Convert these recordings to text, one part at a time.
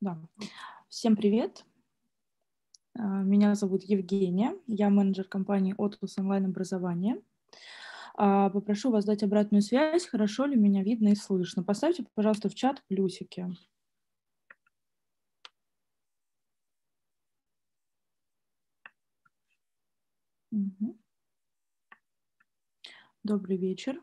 Да. Всем привет. А, меня зовут Евгения. Я менеджер компании «Отлас онлайн образование». А, попрошу вас дать обратную связь, хорошо ли меня видно и слышно. Поставьте, пожалуйста, в чат плюсики. Добрый вечер.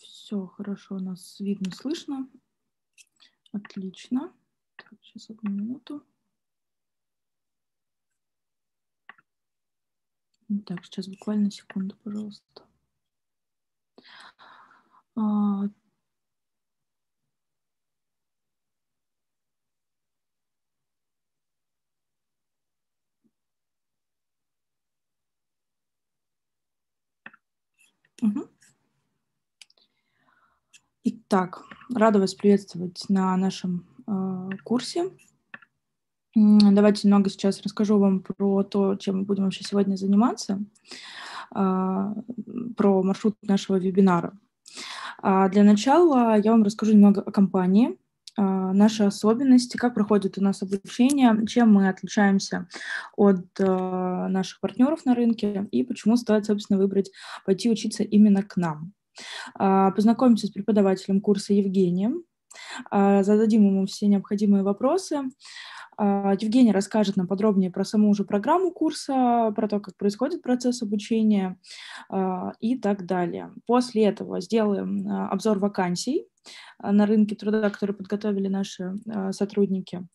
Все хорошо, у нас видно, слышно. Отлично. Так, сейчас одну минуту. Так, сейчас буквально секунду, пожалуйста. А... Угу. Так, рада вас приветствовать на нашем э, курсе. Давайте немного сейчас расскажу вам про то, чем мы будем вообще сегодня заниматься, э, про маршрут нашего вебинара. А для начала я вам расскажу немного о компании, а, наши особенности, как проходит у нас обучение, чем мы отличаемся от э, наших партнеров на рынке и почему стоит, собственно, выбрать пойти учиться именно к нам. А, Познакомимся с преподавателем курса Евгением, а, зададим ему все необходимые вопросы. А, Евгений расскажет нам подробнее про саму уже программу курса, про то, как происходит процесс обучения и так далее. После этого сделаем обзор вакансий на рынке труда, которые подготовили наши сотрудники.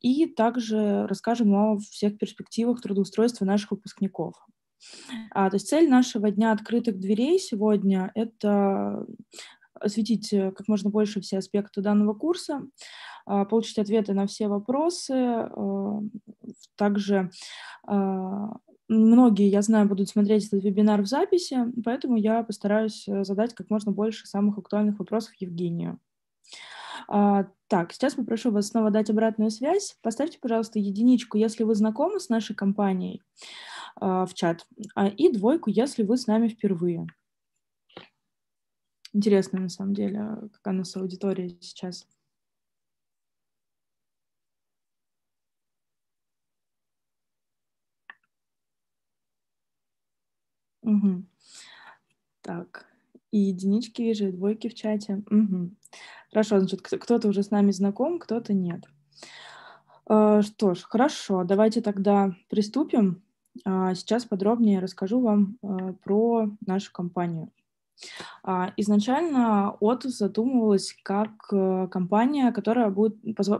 И также расскажем о всех перспективах трудоустройства наших выпускников. А, то есть цель нашего дня открытых дверей сегодня — это осветить э, как можно больше все аспекты данного курса, а, получить ответы на все вопросы. Э, также а, многие, я знаю, будут смотреть этот вебинар в записи, поэтому я постараюсь э, задать как можно больше самых актуальных вопросов Евгению. А, так, сейчас попрошу вас снова дать обратную связь. Поставьте, пожалуйста, единичку, если вы знакомы с нашей компанией. А, в чат. А, и двойку, если вы с нами впервые. Интересно, на самом деле, а, какая у нас аудитория сейчас. Угу. Так, и единички вижу, и двойки в чате. Угу. Хорошо, значит, кто-то уже с нами знаком, кто-то нет. Что ж, хорошо, давайте тогда приступим. А, сейчас подробнее расскажу вам э, про нашу компанию. А, изначально Отус задумывалась как э, компания, которая будет,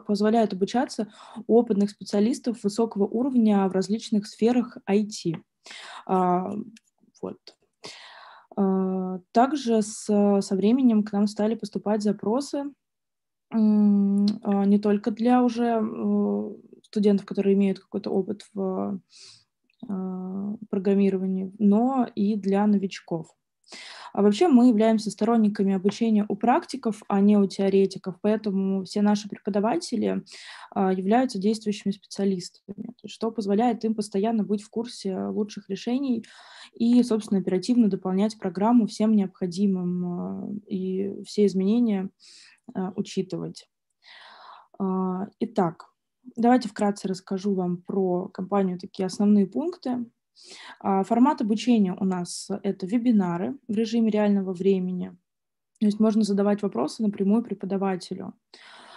позволяет обучаться опытных специалистов высокого уровня в различных сферах IT. А, вот. Также с, со временем к нам стали поступать запросы не только для уже э, студентов, которые имеют какой-то опыт в а, программировании, но и для новичков. А вообще мы являемся сторонниками обучения у практиков, а не у теоретиков, поэтому все наши преподаватели а, являются действующими специалистами, что позволяет им постоянно быть в курсе лучших решений и, собственно, оперативно дополнять программу всем необходимым а, и все изменения учитывать. Итак, Давайте вкратце расскажу вам про компанию, такие основные пункты. А, формат обучения у нас – это вебинары в режиме реального времени. То есть можно задавать вопросы напрямую преподавателю.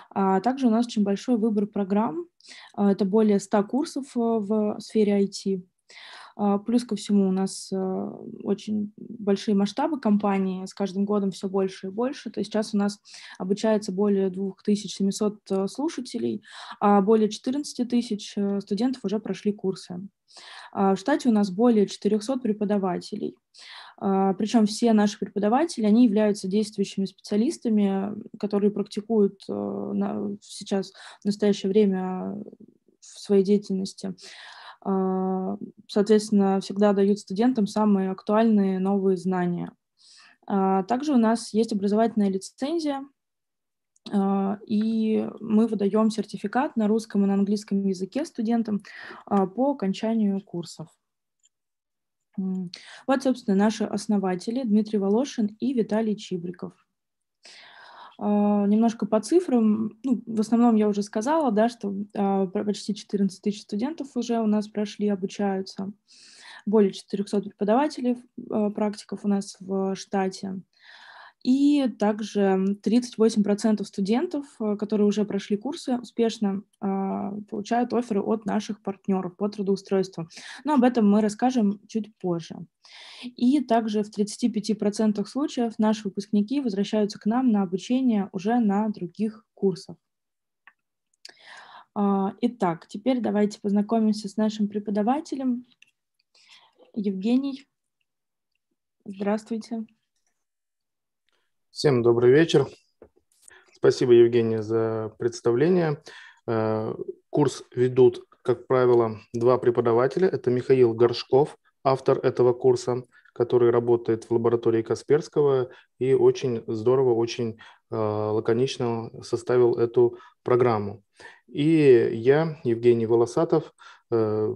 А, также у нас очень большой выбор программ. А, это более 100 курсов э, в сфере IT. А, плюс ко всему у нас э, очень большие масштабы компании, с каждым годом все больше и больше. То есть сейчас у нас обучается более 2700 э, слушателей, а более 14 тысяч э, студентов уже прошли курсы. А в штате у нас более 400 преподавателей. А, Причем все наши преподаватели, они являются действующими специалистами, которые практикуют сейчас в настоящее время в своей деятельности а, соответственно, всегда дают студентам самые актуальные новые знания. А, также у нас есть образовательная лицензия, а, и мы выдаем сертификат на русском и на английском языке студентам по окончанию курсов. Вот, собственно, наши основатели Дмитрий Волошин и Виталий Чибриков. А, немножко по цифрам, ну, в основном я уже сказала, да, что а, почти 14 тысяч студентов уже у нас прошли, обучаются, более 400 преподавателей, а, практиков у нас в штате. И также 38% студентов, э, которые уже прошли курсы, успешно а, получают оферы от наших партнеров по трудоустройству. Но об этом мы расскажем чуть позже. И также в 35% случаев наши выпускники возвращаются к нам на обучение уже на других курсах. А, итак, теперь давайте познакомимся с нашим преподавателем. Евгений, здравствуйте. Всем добрый вечер. Спасибо, Евгений, за представление. Э, курс ведут, как правило, два преподавателя. Это Михаил Горшков, автор этого курса, который работает в лаборатории Касперского и очень здорово, очень э, лаконично составил эту программу. И я, Евгений Волосатов, э,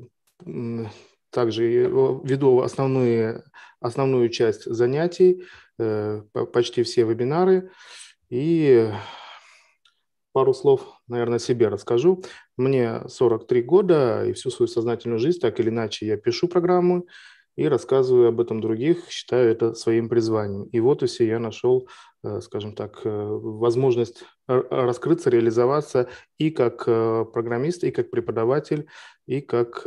также э, веду основные, основную часть занятий, э, почти все вебинары. И пару слов, наверное, себе расскажу. Мне 43 года, и всю свою сознательную жизнь, так или иначе, я пишу программы и рассказываю об этом других, считаю это своим призванием. И вот и все я нашел, э, скажем так, возможность раскрыться, реализоваться и как программист, и как преподаватель, и как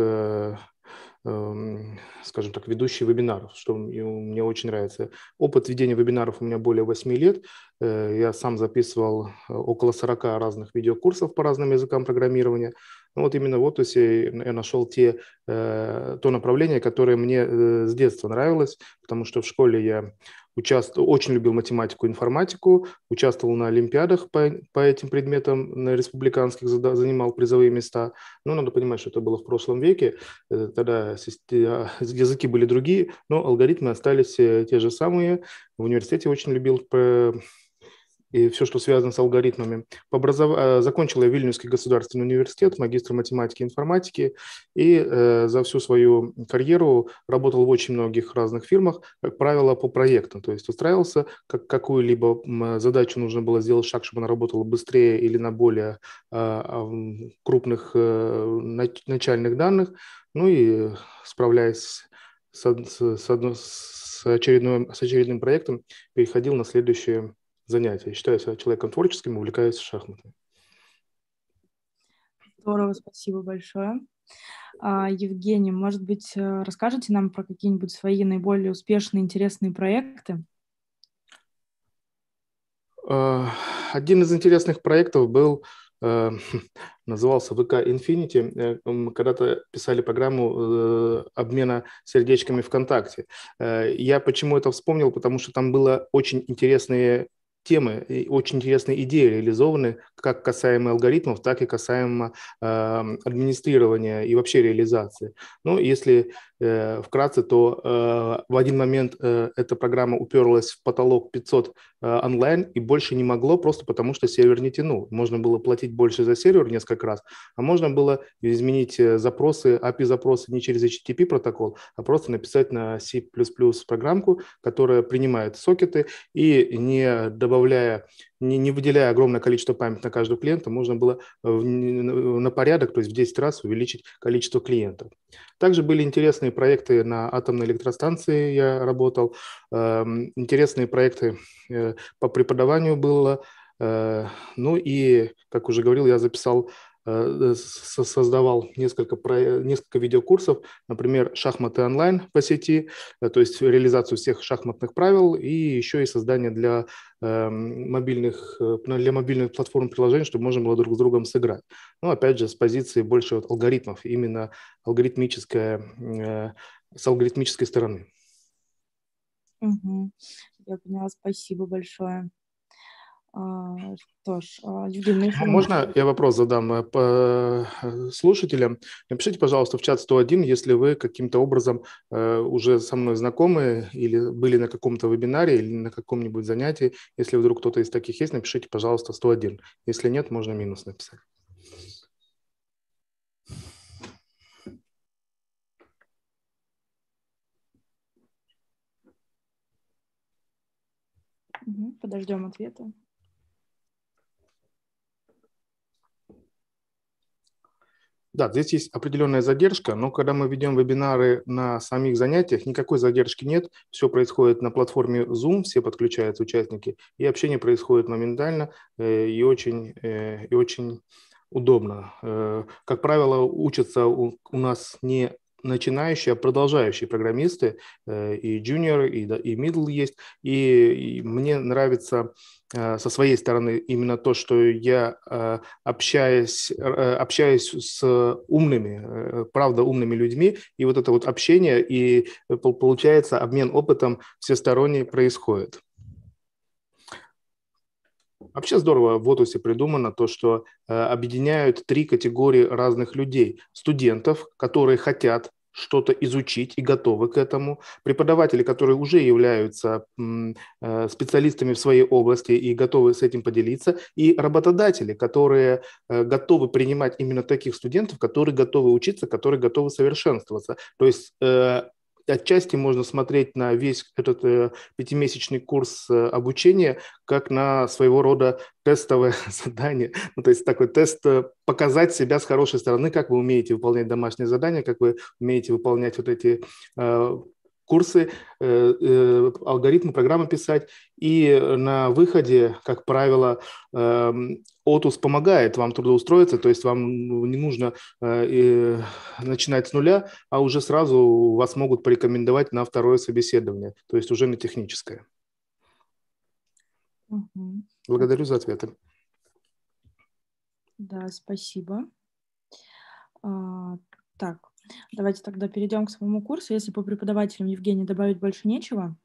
Эм, скажем так, ведущий вебинаров, что мне очень нравится. Опыт ведения вебинаров у меня более 8 лет. Э, я сам записывал э, около 40 разных видеокурсов по разным языкам программирования – ну, вот именно в отпусе я нашел те, э, то направление, которое мне э, с детства нравилось, потому что в школе я участвовал, очень любил математику, информатику, участвовал на олимпиадах по, по этим предметам, на республиканских занимал призовые места. Но ну, надо понимать, что это было в прошлом веке, э, тогда языки были другие, но алгоритмы остались те же самые. В университете очень любил и все, что связано с алгоритмами. Образов... Э, закончил я Вильнюсский государственный университет, магистр математики и информатики, и э, за всю свою карьеру работал в очень многих разных фирмах, как правило, по проектам. То есть устраивался, как какую-либо задачу нужно было сделать шаг, чтобы она работала быстрее или на более э, крупных э, начальных данных. Ну и справляясь с, с, с, с, очередным, с очередным проектом, переходил на следующее занятие. Я считаю себя человеком творческим, увлекаюсь шахматами. Здорово, спасибо большое. А, Евгений, может быть, э, расскажете нам про какие-нибудь свои наиболее успешные, интересные проекты? А, один из интересных проектов был э, назывался ВК Infinity. Э, Мы когда-то писали программу обмена сердечками ВКонтакте. Я почему это вспомнил? Потому что там было очень интересные темы, очень интересные идеи реализованы, как касаемо алгоритмов, так и касаемо э, администрирования и вообще реализации. Ну, если э, вкратце, то э, в один момент э, эта программа уперлась в потолок 500 э, онлайн и больше не могло, просто потому что сервер не тянул. Можно было платить больше за сервер несколько раз, а можно было изменить э, запросы, API-запросы не через HTTP протокол, а просто написать на C++ программку, которая принимает сокеты и не добавляет добавляя, не, не выделяя огромное количество памяти на каждого клиента, можно было э, в, на порядок, то есть в 10 раз увеличить количество клиентов. Также были интересные проекты на атомной электростанции, я работал. Эм, интересные проекты э, по преподаванию было. Э, ну и, как уже говорил, я записал Э, создавал несколько, несколько видеокурсов, например, шахматы онлайн по сети, э, то есть реализацию всех шахматных правил и еще и создание для эм, мобильных, э, для мобильных платформ приложений, чтобы можно было друг с другом сыграть. Но ну, опять же, с позиции больше вот алгоритмов, именно алгоритмическая, с алгоритмической стороны. Угу. Я поняла, спасибо большое. А, что ж, Евгений, а, ну, Можно я вопрос задам э, по э, слушателям? Напишите, пожалуйста, в чат 101, если вы каким-то образом э, уже со мной знакомы или были на каком-то вебинаре или на каком-нибудь занятии. Если вдруг кто-то из таких есть, напишите, пожалуйста, 101. Если нет, можно минус написать. Подождем ответа. Да, здесь есть определенная задержка, но когда мы ведем вебинары на самих занятиях, никакой задержки нет. Все происходит на платформе Zoom, все подключаются участники, и общение происходит моментально э, и очень, э, и очень удобно. Э, как правило, учатся у, у нас не начинающие, продолжающие программисты, э, и junior, и, и middle есть. И, и мне нравится э, со своей стороны именно то, что я э, общаюсь, общаюсь с умными, правда, умными людьми, и вот это вот общение и, получается, обмен опытом всесторонний происходит. Вообще здорово в Отусе придумано то, что э, объединяют три категории разных людей. Студентов, которые хотят что-то изучить и готовы к этому. Преподаватели, которые уже являются э, специалистами в своей области и готовы с этим поделиться. И работодатели, которые э, готовы принимать именно таких студентов, которые готовы учиться, которые готовы совершенствоваться. То есть э, отчасти можно смотреть на весь этот э, пятимесячный курс э, обучения как на своего рода тестовое задание. Ну, то есть такой тест э, показать себя с хорошей стороны, как вы умеете выполнять домашние задания, как вы умеете выполнять вот эти э, курсы, э, э, алгоритмы, программы писать. И на выходе, как правило, отус эм, помогает вам трудоустроиться, то есть вам не нужно э, начинать с нуля, а уже сразу вас могут порекомендовать на второе собеседование, то есть уже на техническое. Угу. Благодарю за ответы. Да, спасибо. А, так, Давайте тогда перейдем к самому курсу. Если по преподавателям, Евгения добавить больше нечего,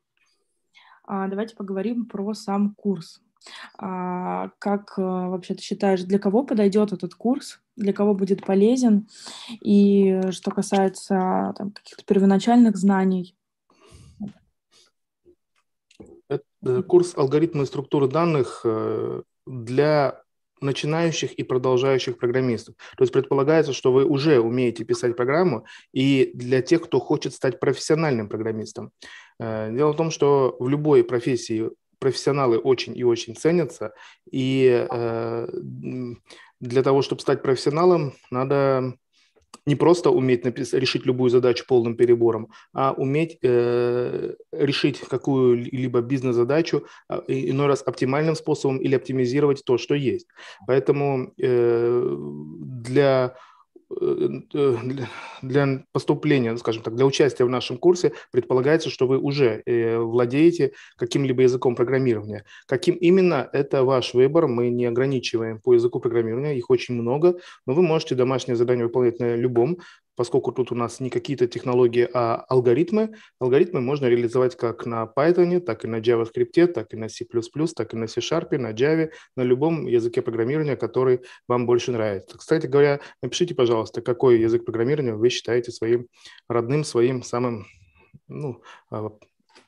а, давайте поговорим про сам курс. А, как э, вообще ты считаешь, для кого подойдет этот курс, для кого будет полезен? И э, что касается там, каких-то первоначальных знаний, э, курс алгоритмы и структуры данных для начинающих и продолжающих программистов. То есть предполагается, что вы уже умеете писать программу и для тех, кто хочет стать профессиональным программистом. Э, дело в том, что в любой профессии профессионалы очень и очень ценятся, и э, для того, чтобы стать профессионалом, надо не просто уметь написать, решить любую задачу полным перебором, а уметь э, решить какую-либо бизнес-задачу а, иной раз оптимальным способом или оптимизировать то, что есть. Поэтому э, для Э, э, для поступления, ну, скажем так, для участия в нашем курсе предполагается, что вы уже э, владеете каким-либо языком программирования. Каким именно, это ваш выбор, мы не ограничиваем по языку программирования, их очень много, но вы можете домашнее задание выполнять на любом, поскольку тут у нас не какие-то технологии, а алгоритмы. Алгоритмы можно реализовать как на Python, так и на JavaScript, так и на C++, так и на C-Sharp, на Java, на любом языке программирования, который вам больше нравится. Кстати говоря, напишите, пожалуйста, какой язык программирования вы считаете своим родным, своим самым ну, а,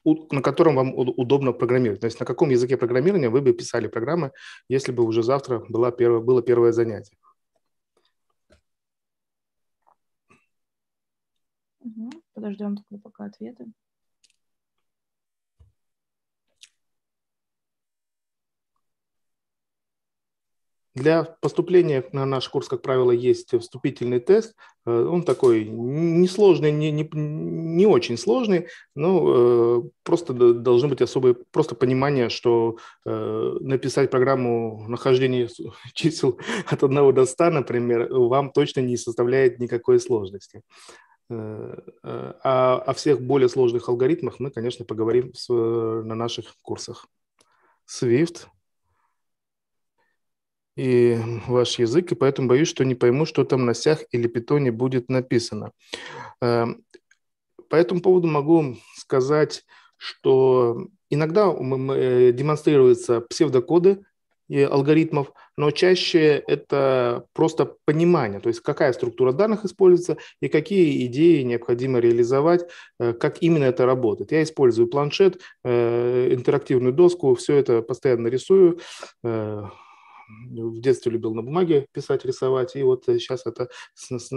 на котором вам удобно программировать. То есть на каком языке программирования вы бы писали программы, если бы уже завтра было первое, было первое занятие. Угу. Подождем пока ответы. Для поступления на наш курс, как правило, есть вступительный тест. Э, он такой несложный, не, не, не очень сложный, но э, просто должно быть особое просто понимание, что э, написать программу нахождения чисел от 1 до 100, например, вам точно не составляет никакой сложности. А о всех более сложных алгоритмах мы, конечно, поговорим с, э, на наших курсах. Swift и ваш язык, и поэтому боюсь, что не пойму, что там на сях или питоне будет написано. По этому поводу могу сказать, что иногда демонстрируются псевдокоды, и алгоритмов, но чаще это просто понимание, то есть какая структура данных используется и какие идеи необходимо реализовать, э, как именно это работает. Я использую планшет, э, интерактивную доску, все это постоянно рисую, э, в детстве любил на бумаге писать, рисовать, и вот сейчас э, это с, с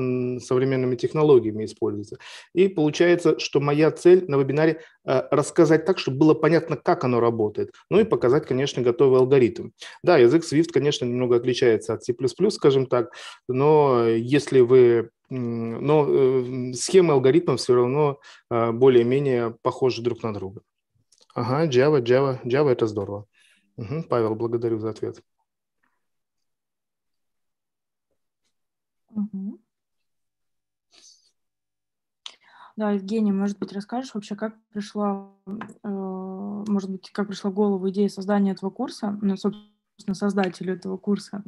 современными технологиями используется. И получается, что моя цель на вебинаре э, рассказать так, чтобы было понятно, как оно работает, ну и показать, конечно, готовый алгоритм. Да, язык Swift, конечно, немного отличается от C++, скажем так, но если вы но э, схемы алгоритмов все равно более-менее похожи друг на друга. Ага, Java, Java, Java – это здорово. Угу, Павел, благодарю за ответ. Мгм. Да, Евгений, может быть, расскажешь вообще, как пришла, э, может быть, как пришла в голову идея создания этого курса, ну, собственно, создателю этого курса.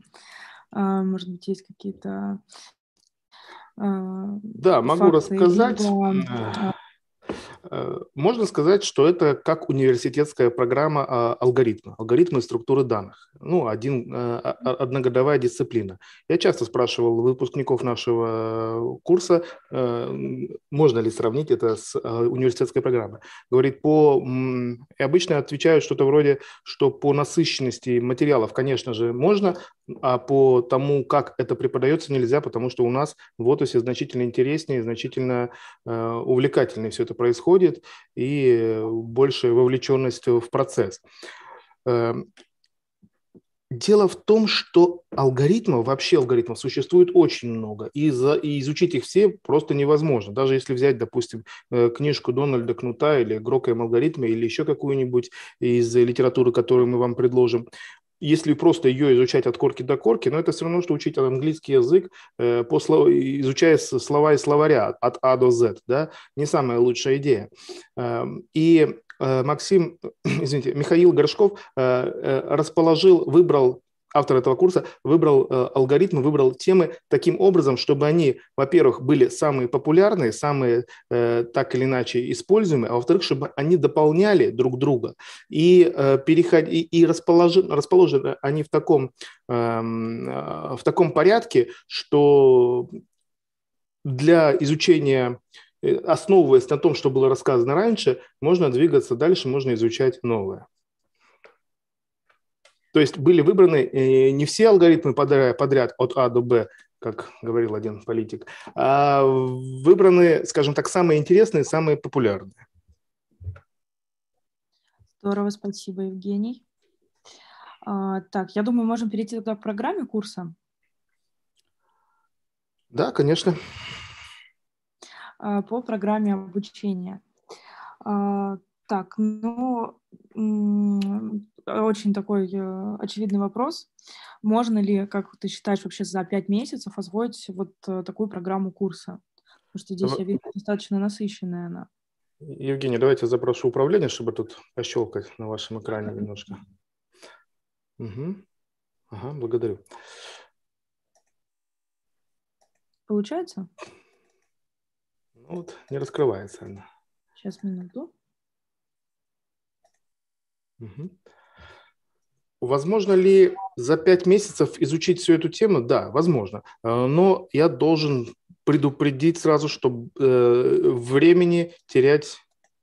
Э, Может быть, есть какие-то э, Да, могу факты, рассказать. либо Э, Э, можно сказать, что это как университетская программа а, алгоритма, алгоритмы структуры данных. Ну, один, э, а, а, одногодовая дисциплина. Я часто спрашивал выпускников нашего э, курса, можно ли сравнить это с университетской программой. Говорит, по... И обычно отвечают что-то вроде, что по насыщенности материалов, конечно же, можно, а по тому, как это преподается, нельзя, потому что у нас в отусе значительно интереснее, значительно увлекательнее все это происходит происходит и э, большая вовлеченность в процесс. Эм, дело в том, что алгоритмов, вообще алгоритмов существует очень много, и, за, и изучить их все просто невозможно. Даже если взять, допустим, э, книжку Дональда Кнута или Грока алгоритмы или еще какую-нибудь из литературы, которую мы вам предложим, если просто ее изучать от корки до корки, но это все равно, что учить английский язык, э, по слов... изучая слова и словаря от А до З. Да? Не самая лучшая идея. Эм, э, и Максим, извините, Михаил Горшков э, э, расположил, выбрал автор этого курса выбрал э, алгоритм, выбрал темы таким образом, чтобы они, во-первых, были самые популярные, самые э, так или иначе используемые, а во-вторых, чтобы они дополняли друг друга и, э, переход... и, и расположен... расположены они в таком, эм, э, в таком порядке, что для изучения э, основываясь на том, что было рассказано раньше, можно двигаться дальше, можно изучать новое. То есть были выбраны э, не все алгоритмы подряд от А до Б, как говорил один политик, а выбраны, скажем так, самые интересные, самые популярные. Здорово, спасибо, Евгений. А, так, я думаю, можем перейти тогда к программе курса. Да, конечно. А, по программе обучения. А, так, ну, очень такой э, очевидный вопрос. Можно ли, как ты считаешь, вообще за пять месяцев освоить вот э, такую программу курса? Потому что здесь, ну, я вижу, достаточно насыщенная она. Евгений, давайте я запрошу управление, чтобы тут пощелкать на вашем экране немножко. Угу. Ага, благодарю. Получается? Ну вот, не раскрывается она. Сейчас, минуту. Возможно ли за пять месяцев изучить всю эту тему? Да, возможно. Э, но я должен предупредить сразу, что э, времени терять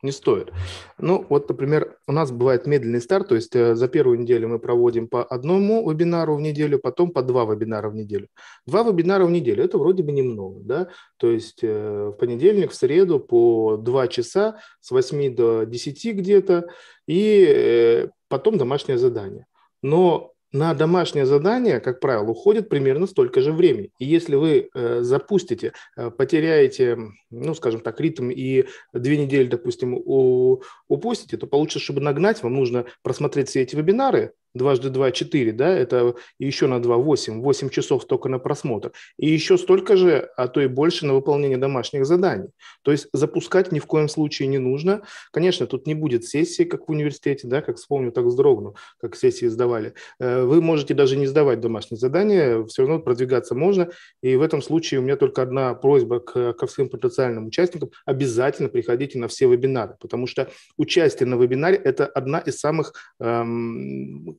не стоит. Ну, вот, например, у нас бывает медленный старт, то есть э, за первую неделю мы проводим по одному вебинару в неделю, потом по два вебинара в неделю. Два вебинара в неделю – это вроде бы немного, да, то есть э, в понедельник, в среду по два часа с 8 до 10 где-то, и э, потом домашнее задание. Но на домашнее задание, как правило, уходит примерно столько же времени. И если вы э, запустите, э, потеряете, ну, скажем так, ритм и две недели, допустим, у, упустите, то получится, чтобы нагнать, вам нужно просмотреть все эти вебинары, дважды два – четыре, да, это еще на два – восемь, восемь часов только на просмотр, и еще столько же, а то и больше на выполнение домашних заданий. То есть запускать ни в коем случае не нужно. Конечно, тут не будет сессии, как в университете, да, как вспомню, так вздрогну, как сессии сдавали. Э, вы можете даже не сдавать домашние задания, все равно продвигаться можно, и в этом случае у меня только одна просьба к, ко всем потенциальным участникам – обязательно приходите на все вебинары, потому что участие на вебинаре – это одна из самых эм,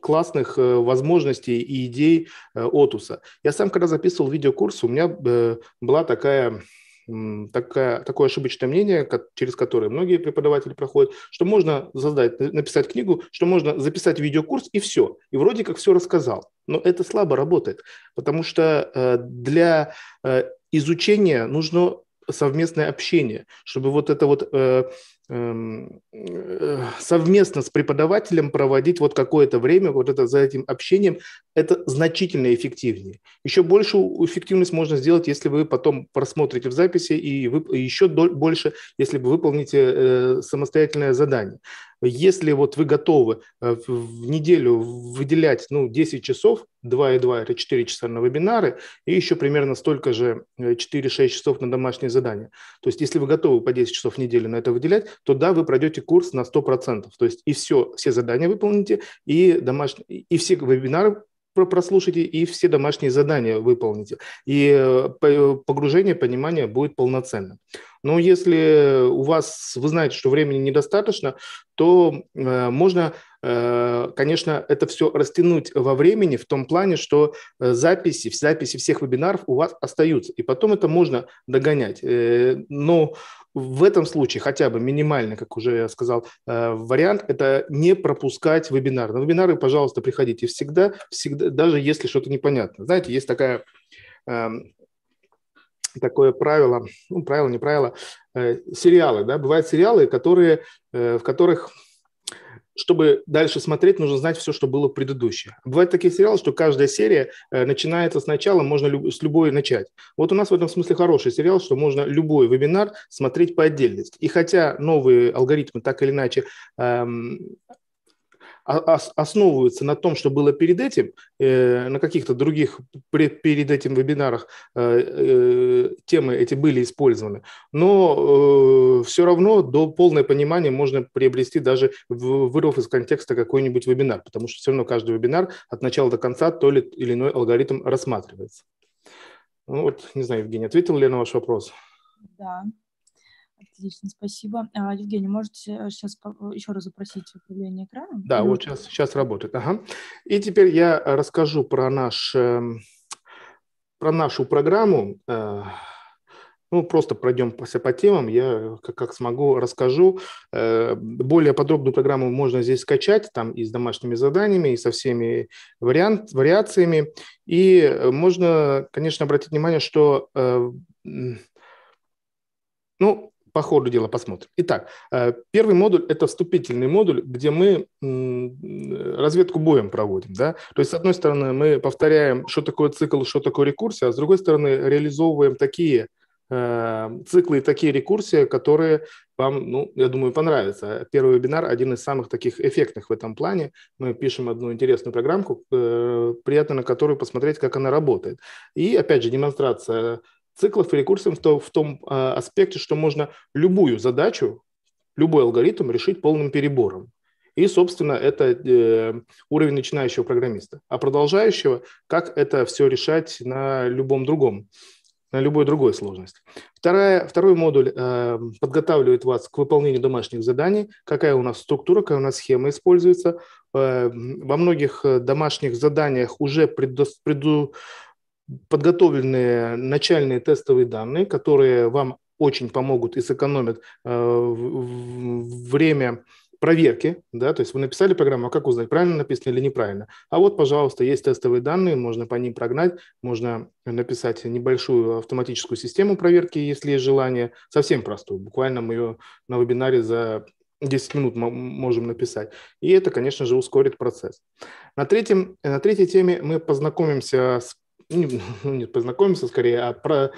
классных э, возможностей и идей э, Отуса. Я сам, когда записывал видеокурс, у меня э, была такая такая, такое ошибочное мнение, через которое многие преподаватели проходят, что можно создать, написать книгу, что можно записать видеокурс и все. И вроде как все рассказал. Но это слабо работает, потому что для изучения нужно совместное общение, чтобы вот это вот э, Эм, э, совместно с преподавателем проводить вот какое-то время вот это за этим общением, это значительно эффективнее. Еще большую эффективность можно сделать, если вы потом просмотрите в записи и, вы, и еще до, больше, если вы выполните э, самостоятельное задание. Если вот вы готовы э, в неделю выделять ну, 10 часов, и 2,2 – это 4 часа на вебинары, и еще примерно столько же 4-6 э, часов на домашние задания. То есть если вы готовы по 10 часов в неделю на это выделять, то да, вы пройдете курс на 100%. То есть и все, все задания выполните, и, домашние, и все вебинары прослушайте и все домашние задания выполните. И э, погружение, понимание будет полноценным. Но если у вас, вы знаете, что времени недостаточно, то э, можно, э, конечно, это все растянуть во времени в том плане, что э, записи, записи всех вебинаров у вас остаются, и потом это можно догонять. Э, но в этом случае хотя бы минимально, как уже я сказал, э, вариант – это не пропускать вебинар. На вебинары, пожалуйста, приходите всегда, всегда, даже если что-то непонятно. Знаете, есть такая эм, такое правило, ну, правило, не правило, э, сериалы, да, бывают сериалы, которые, э, в которых чтобы дальше смотреть, нужно знать все, что было в предыдущих. Бывают такие сериалы, что каждая серия э, начинается сначала, можно люб- с любой начать. Вот у нас в этом смысле хороший сериал, что можно любой вебинар смотреть по отдельности. И хотя новые алгоритмы так или иначе эм, основываются на том, что было перед этим, э, на каких-то других перед этим вебинарах э, э, темы эти были использованы, но все равно до полное понимание можно приобрести даже вырвав из контекста какой-нибудь вебинар, потому что все равно каждый вебинар от начала до конца то ли или иной алгоритм рассматривается. Ну вот, не знаю, Евгений, ответил ли я на ваш вопрос? Да. Отлично, спасибо. А, Евгений, можете сейчас э, э, еще раз запросить управление экраном? Да, вот сейчас, сейчас работает. Ага. И теперь я э, расскажу про, наш, эм, про нашу программу. Ну, просто пройдем по, по темам, я как, как смогу расскажу. Более подробную программу можно здесь скачать, там и с домашними заданиями, и со всеми вариант, вариациями. И можно, конечно, обратить внимание, что ну, по ходу дела посмотрим. Итак, э, первый модуль – это вступительный модуль, где мы разведку боем проводим. Да? То есть, с одной стороны, мы повторяем, что такое цикл, что такое рекурсия, а с другой стороны, реализовываем такие э, циклы и такие рекурсии, которые вам, ну, я думаю, понравятся. Первый вебинар – один из самых таких эффектных в этом плане. Мы пишем одну интересную программку, э, приятно на которую посмотреть, как она работает. И, опять же, демонстрация циклов и рекурсиям в том а, аспекте, что можно любую задачу, любой алгоритм решить полным перебором. И, собственно, это э, уровень начинающего программиста. А продолжающего, как это все решать на любом другом, на любой другой сложности. Вторая, второй модуль э, подготавливает вас к выполнению домашних заданий. Какая у нас структура, какая у нас схема используется. Э, во многих э, домашних заданиях уже предо, преду, подготовленные начальные тестовые данные, которые вам очень помогут и сэкономят э, время проверки, да, то есть вы написали программу, а как узнать, правильно написано или неправильно. А вот, пожалуйста, есть тестовые данные, можно по ним прогнать, можно написать небольшую автоматическую систему проверки, если есть желание, совсем простую, буквально мы ее на вебинаре за 10 минут можем написать. И это, конечно же, ускорит процесс. На, третьем, на третьей теме мы познакомимся с не, ну, не познакомимся скорее, а про,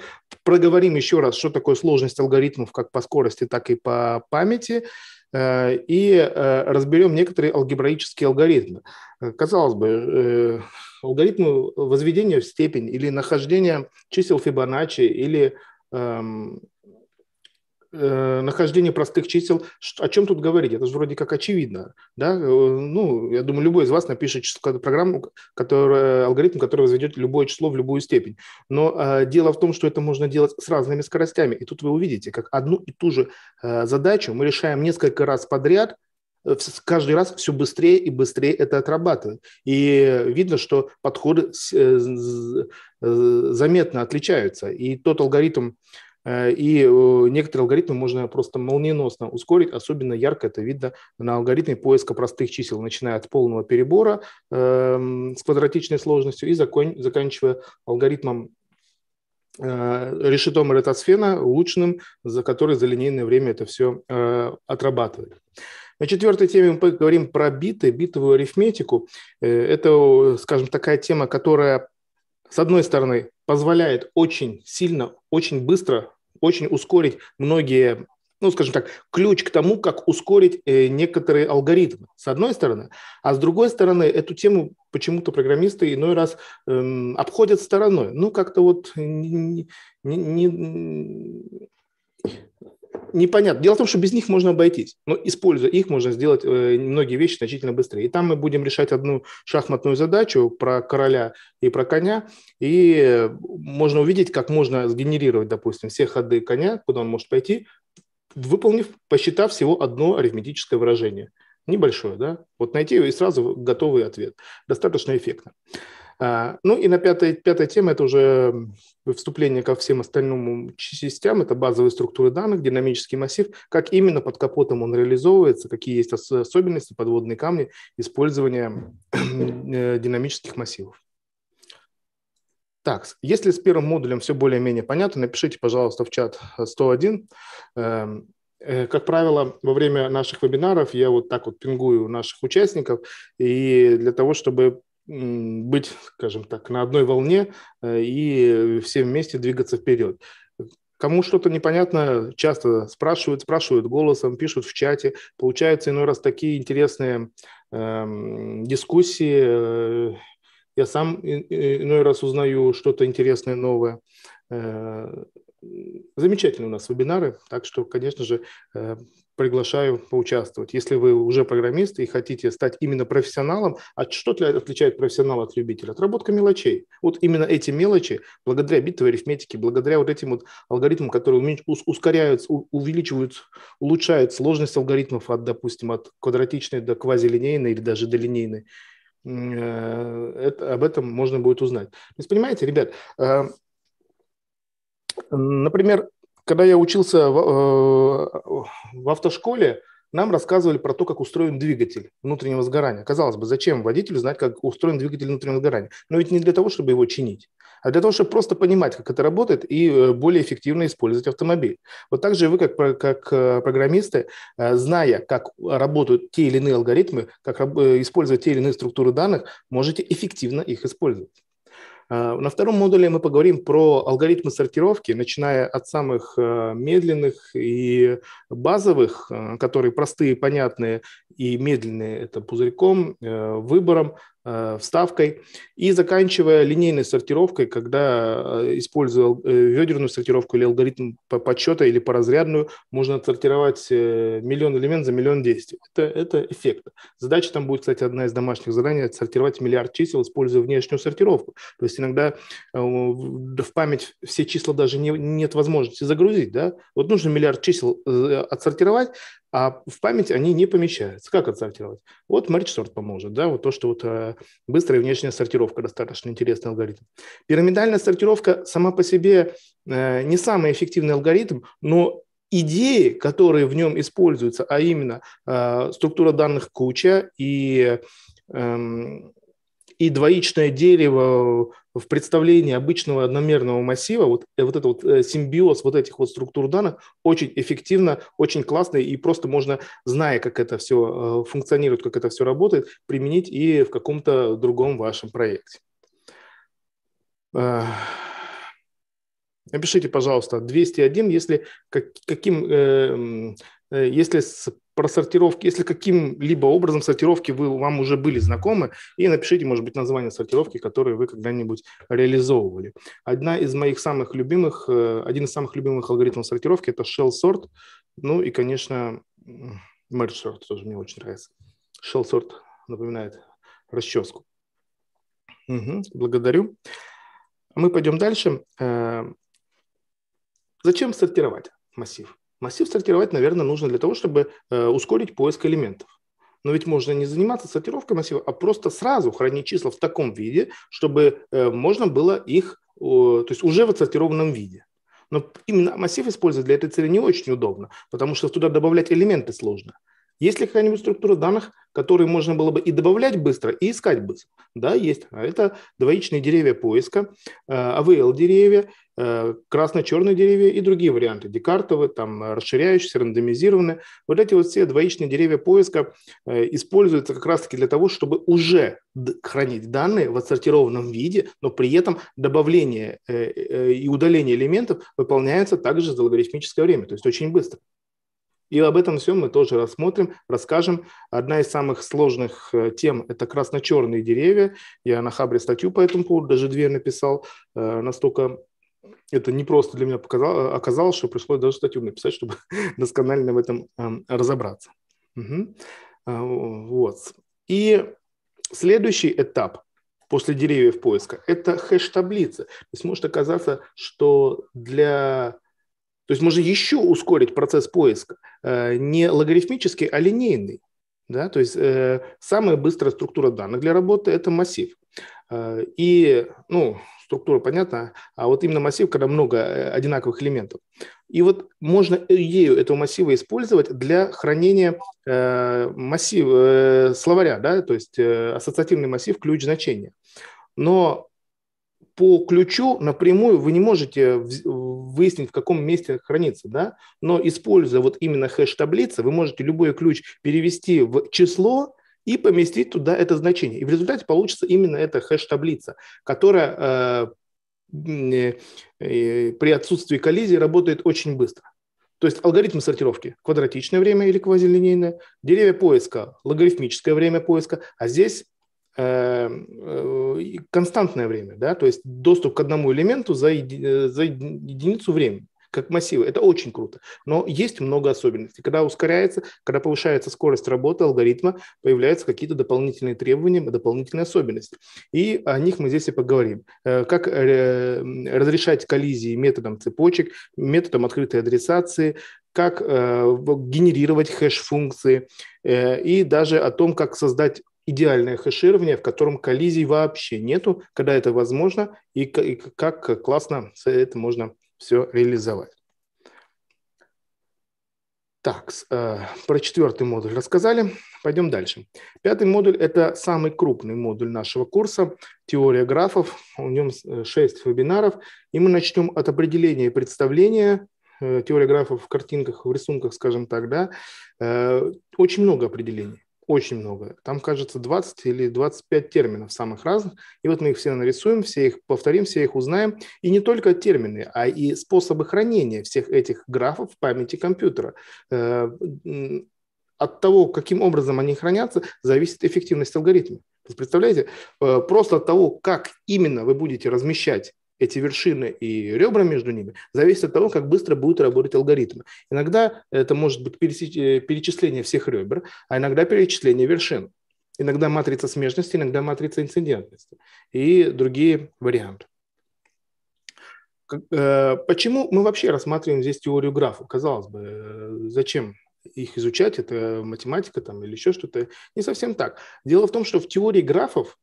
проговорим еще раз, что такое сложность алгоритмов как по скорости, так и по памяти, э, и э, разберем некоторые алгебраические алгоритмы. Э, казалось бы, алгоритмы возведения в степень или нахождения чисел Фибоначчи или эм, э, нахождение простых чисел, о чем тут говорить? Это же вроде как очевидно. Да? Э, ну, я думаю, любой из вас напишет программу, которая, алгоритм, который возведет любое число в любую степень. Но э, дело в том, что это можно делать с разными скоростями. И тут вы увидите, как одну и ту же э, задачу мы решаем несколько раз подряд, э, каждый раз все быстрее и быстрее это отрабатывает. И видно, что подходы э, заметно отличаются. И тот алгоритм, Э, и э, некоторые алгоритмы можно просто молниеносно ускорить, особенно ярко это видно на алгоритме поиска простых чисел, начиная от полного перебора эм, с квадратичной сложностью и заканчивая алгоритмом э, решетом ретосфена, улучшенным, за который за линейное время это все отрабатывает. На четвертой теме мы поговорим про биты, битовую арифметику. Это, скажем, такая тема, которая с одной стороны, позволяет очень сильно, очень быстро, очень ускорить многие ну, скажем так, ключ к тому, как ускорить э, некоторые алгоритмы, с одной стороны. А с другой стороны, эту тему почему-то программисты иной раз эм, обходят стороной. Ну, как-то вот не, не, не, непонятно. Дело в том, что без них можно обойтись. Но используя их, можно сделать э, многие вещи значительно быстрее. И там мы будем решать одну шахматную задачу про короля и про коня. И э, можно увидеть, как можно сгенерировать, допустим, все ходы коня, куда он может пойти, выполнив, посчитав всего одно арифметическое выражение. Небольшое, да? Вот найти его и сразу готовый ответ. Достаточно эффектно. А, ну и на пятой, пятой теме это уже вступление ко всем остальным частям. Это базовые структуры данных, динамический массив, как именно под капотом он реализовывается, какие есть особенности, подводные камни использования э, динамических массивов. Так, если с первым модулем все более-менее понятно, напишите, пожалуйста, в чат 101. Эм, э, как правило, во время наших вебинаров я вот так вот пингую наших участников, и для того, чтобы быть, скажем так, на одной волне э, и все вместе двигаться вперед. Кому что-то непонятно, часто спрашивают, спрашивают голосом, пишут в чате. Получаются иной раз такие интересные эм, э, дискуссии. Я сам иной раз узнаю что-то интересное, новое. Э, Замечательные у нас вебинары, так что, конечно же, э, приглашаю поучаствовать. Если вы уже программист и хотите стать именно профессионалом, а что отличает профессионал от любителя? Отработка мелочей. Вот именно эти мелочи, благодаря битовой арифметике, благодаря вот этим вот алгоритмам, которые ускоряют, увеличивают, улучшают сложность алгоритмов от, допустим, от квадратичной до квазилинейной или даже до линейной, э, это, об этом можно будет узнать. То есть, понимаете, ребят, э, Например, когда я учился в, э, в автошколе, нам рассказывали про то, как устроен двигатель внутреннего сгорания. Казалось бы, зачем водителю знать, как устроен двигатель внутреннего сгорания? Но ведь не для того, чтобы его чинить, а для того, чтобы просто понимать, как это работает и э, более эффективно использовать автомобиль. Вот так же вы, как, как э, программисты, зная, как работают те или иные алгоритмы, как использовать те или иные структуры данных, можете эффективно их использовать. А, на втором модуле мы поговорим про алгоритмы сортировки, начиная от самых э, медленных и базовых, э, которые простые, понятные и медленные, это пузырьком, э, выбором, Э, вставкой и заканчивая линейной сортировкой, когда, э, использовал э, ведерную сортировку или алгоритм по подсчета или по разрядную, можно отсортировать миллион элемент за миллион действий. Это, это эффект. Задача там будет, кстати, одна из домашних заданий – отсортировать миллиард чисел, используя внешнюю сортировку. То есть иногда в память все числа даже не, нет возможности загрузить. Да? Вот нужно миллиард чисел отсортировать, а в память они не помещаются. Как отсортировать? Вот MergeSort поможет, да, вот то, что вот э, быстрая внешняя сортировка, достаточно интересный алгоритм. Пирамидальная сортировка сама по себе э, не самый эффективный алгоритм, но идеи, которые в нем используются, а именно э, структура данных куча и эм, и двоичное дерево в представлении обычного одномерного массива, вот, э, вот этот вот э, симбиоз вот этих вот структур данных очень эффективно, очень классно, и просто можно, зная, как это все э, функционирует, как это все работает, применить и в каком-то другом вашем проекте. Напишите, пожалуйста, 201, если, как, каким, э, если с про сортировки, если каким-либо образом сортировки вы, вам уже были знакомы, и напишите, может быть, название сортировки, которые вы когда-нибудь реализовывали. Одна из моих самых любимых, э, один из самых любимых алгоритмов сортировки – это Shell Sort, ну и, конечно, Merge Sort тоже мне очень нравится. Shell Sort напоминает расческу. Угу, благодарю. Мы пойдем дальше. Э, зачем сортировать массив? Массив сортировать, наверное, нужно для того, чтобы э, ускорить поиск элементов. Но ведь можно не заниматься сортировкой массива, а просто сразу хранить числа в таком виде, чтобы э, можно было их, э, то есть уже в отсортированном виде. Но именно массив использовать для этой цели не очень удобно, потому что туда добавлять элементы сложно. Есть ли какая-нибудь структура данных, которые можно было бы и добавлять быстро, и искать быстро? Да, есть. А это двоичные деревья поиска, AVL-деревья, э, э, красно-черные деревья и другие варианты. декартовые, там, расширяющиеся, рандомизированные. Вот эти вот все двоичные деревья поиска э, используются как раз-таки для того, чтобы уже хранить данные в отсортированном виде, но при этом добавление и удаление элементов выполняется также за логарифмическое время, то есть очень быстро. И об этом всем мы тоже рассмотрим, расскажем. Одна из самых сложных э, тем – это красно-черные деревья. Я на Хабре статью по этому поводу, даже две написал. Э, настолько это не просто для меня показало, э, оказалось, что пришлось даже статью написать, чтобы досконально в этом эм, разобраться. Угу. Вот. И следующий этап после деревьев поиска – это хэш таблицы То есть может оказаться, что для то есть можно еще ускорить процесс поиска э, не логарифмический, а линейный. Да? То есть э, самая быстрая структура данных для работы – это массив. Э, и, ну, структура понятна, а вот именно массив, когда много одинаковых элементов. И вот можно ею этого массива использовать для хранения массива, словаря, да, то есть ассоциативный массив ключ значения. Но по ключу напрямую вы не можете выяснить, в каком месте хранится, да, но используя вот именно хэш-таблицы, вы можете любой ключ перевести в число, и поместить туда это значение. И в результате получится именно эта хэш-таблица, которая э, э, э, при отсутствии коллизии работает очень быстро. То есть алгоритм сортировки – квадратичное время или квазилинейное, деревья поиска – логарифмическое время поиска, а здесь Эм, э, константное время, да, то есть доступ к одному элементу за, еди, э, за единицу времени как массивы. Это очень круто. Но есть много особенностей. Когда ускоряется, когда повышается скорость работы алгоритма, появляются какие-то дополнительные требования, дополнительные особенности. И о них мы здесь и поговорим. Э, как разрешать коллизии методом цепочек, методом открытой адресации, как генерировать хэш-функции и даже о том, как создать идеальное хеширование, в котором коллизий вообще нету, когда это возможно, и, как классно это можно все реализовать. Так, э, про четвертый модуль рассказали. Пойдем дальше. Пятый модуль – это самый крупный модуль нашего курса «Теория графов». У нем э, шесть вебинаров. И мы начнем от определения и представления э, теория графов в картинках, в рисунках, скажем так. Да? очень много определений очень много. Там, кажется, 20 или 25 терминов самых разных. И вот мы их все нарисуем, все их повторим, все их узнаем. И не только термины, а и способы хранения всех этих графов в памяти компьютера. Э, от того, каким образом они хранятся, зависит эффективность алгоритма. Представляете, э, просто от того, как именно вы будете размещать эти вершины и ребра между ними, зависит от того, как быстро будут работать алгоритмы. Иногда это может быть э, перечисление всех ребер, а иногда перечисление вершин. Иногда матрица смежности, иногда матрица инцидентности и другие варианты. Э, почему мы вообще рассматриваем здесь теорию графов? Казалось бы, э, зачем их изучать, это математика там или еще что-то. Не совсем так. Дело в том, что в теории графов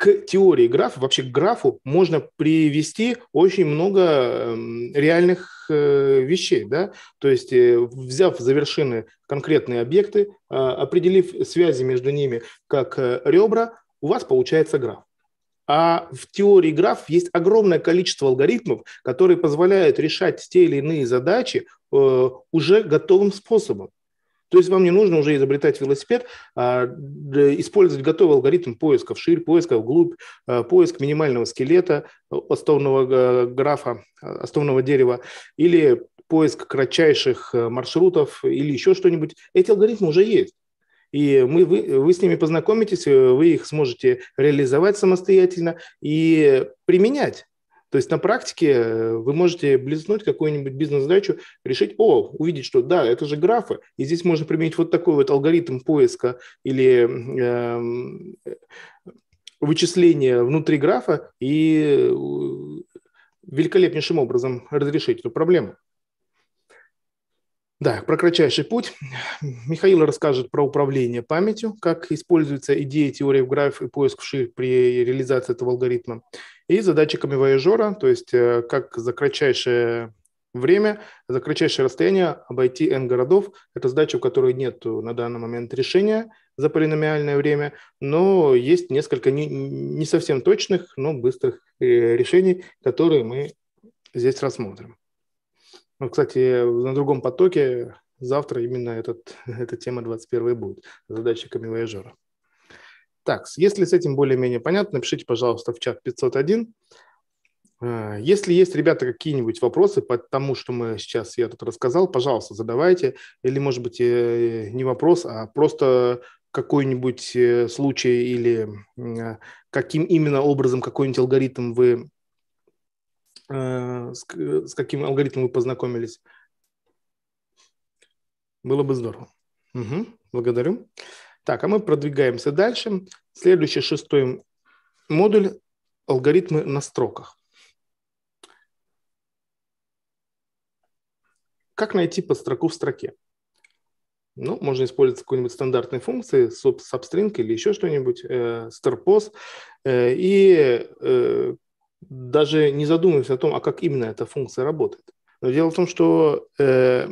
к теории графа, вообще к графу можно привести очень много эм, реальных э, вещей, да, то есть э, взяв за вершины конкретные объекты, э, определив связи между ними как ребра, у вас получается граф. А в теории граф есть огромное количество алгоритмов, которые позволяют решать те или иные задачи уже готовым способом. То есть вам не нужно уже изобретать велосипед, а использовать готовый алгоритм поиска вширь, поиска вглубь, а, поиск минимального скелета э, основного э, графа, э, основного дерева, или поиск кратчайших маршрутов, или еще что-нибудь. Эти алгоритмы уже есть. И мы, вы, вы с ними познакомитесь, вы их сможете реализовать самостоятельно и применять. То есть на практике э, вы можете близнуть какую-нибудь бизнес-задачу, решить, о, увидеть, что да, это же графы, и здесь можно применить вот такой вот алгоритм поиска или эм, э, вычисления внутри графа и э, великолепнейшим образом разрешить эту проблему. Да, про кратчайший путь. Михаил расскажет про управление памятью, как используется идея теории в граф и поиск вширь при реализации этого алгоритма. И за датчиками вояжера, то есть э, как за кратчайшее время, за кратчайшее расстояние обойти N городов. Это задача, у которой нет на данный момент решения за полиномиальное время, но есть несколько не, не совсем точных, но быстрых э, решений, которые мы здесь рассмотрим. Ну, кстати, на другом потоке завтра именно этот, эта тема 21 будет с задачей камевояжера. Так, если с этим более-менее понятно, напишите, пожалуйста, в чат 501. А, если есть, ребята, какие-нибудь вопросы по тому, что мы сейчас я тут рассказал, пожалуйста, задавайте. Или, может быть, э, не вопрос, а просто какой-нибудь э, случай или а, каким именно образом какой-нибудь алгоритм вы э, с каким алгоритмом вы познакомились. Было бы здорово. Угу, благодарю. Так, а мы продвигаемся дальше. Следующий шестой модуль – алгоритмы на строках. Как найти подстроку в строке? Ну, можно использовать какую-нибудь стандартные функции, substring или еще что-нибудь, э, starpos, э, и э, даже не задумываясь о том, а как именно эта функция работает. Но дело в том, что э,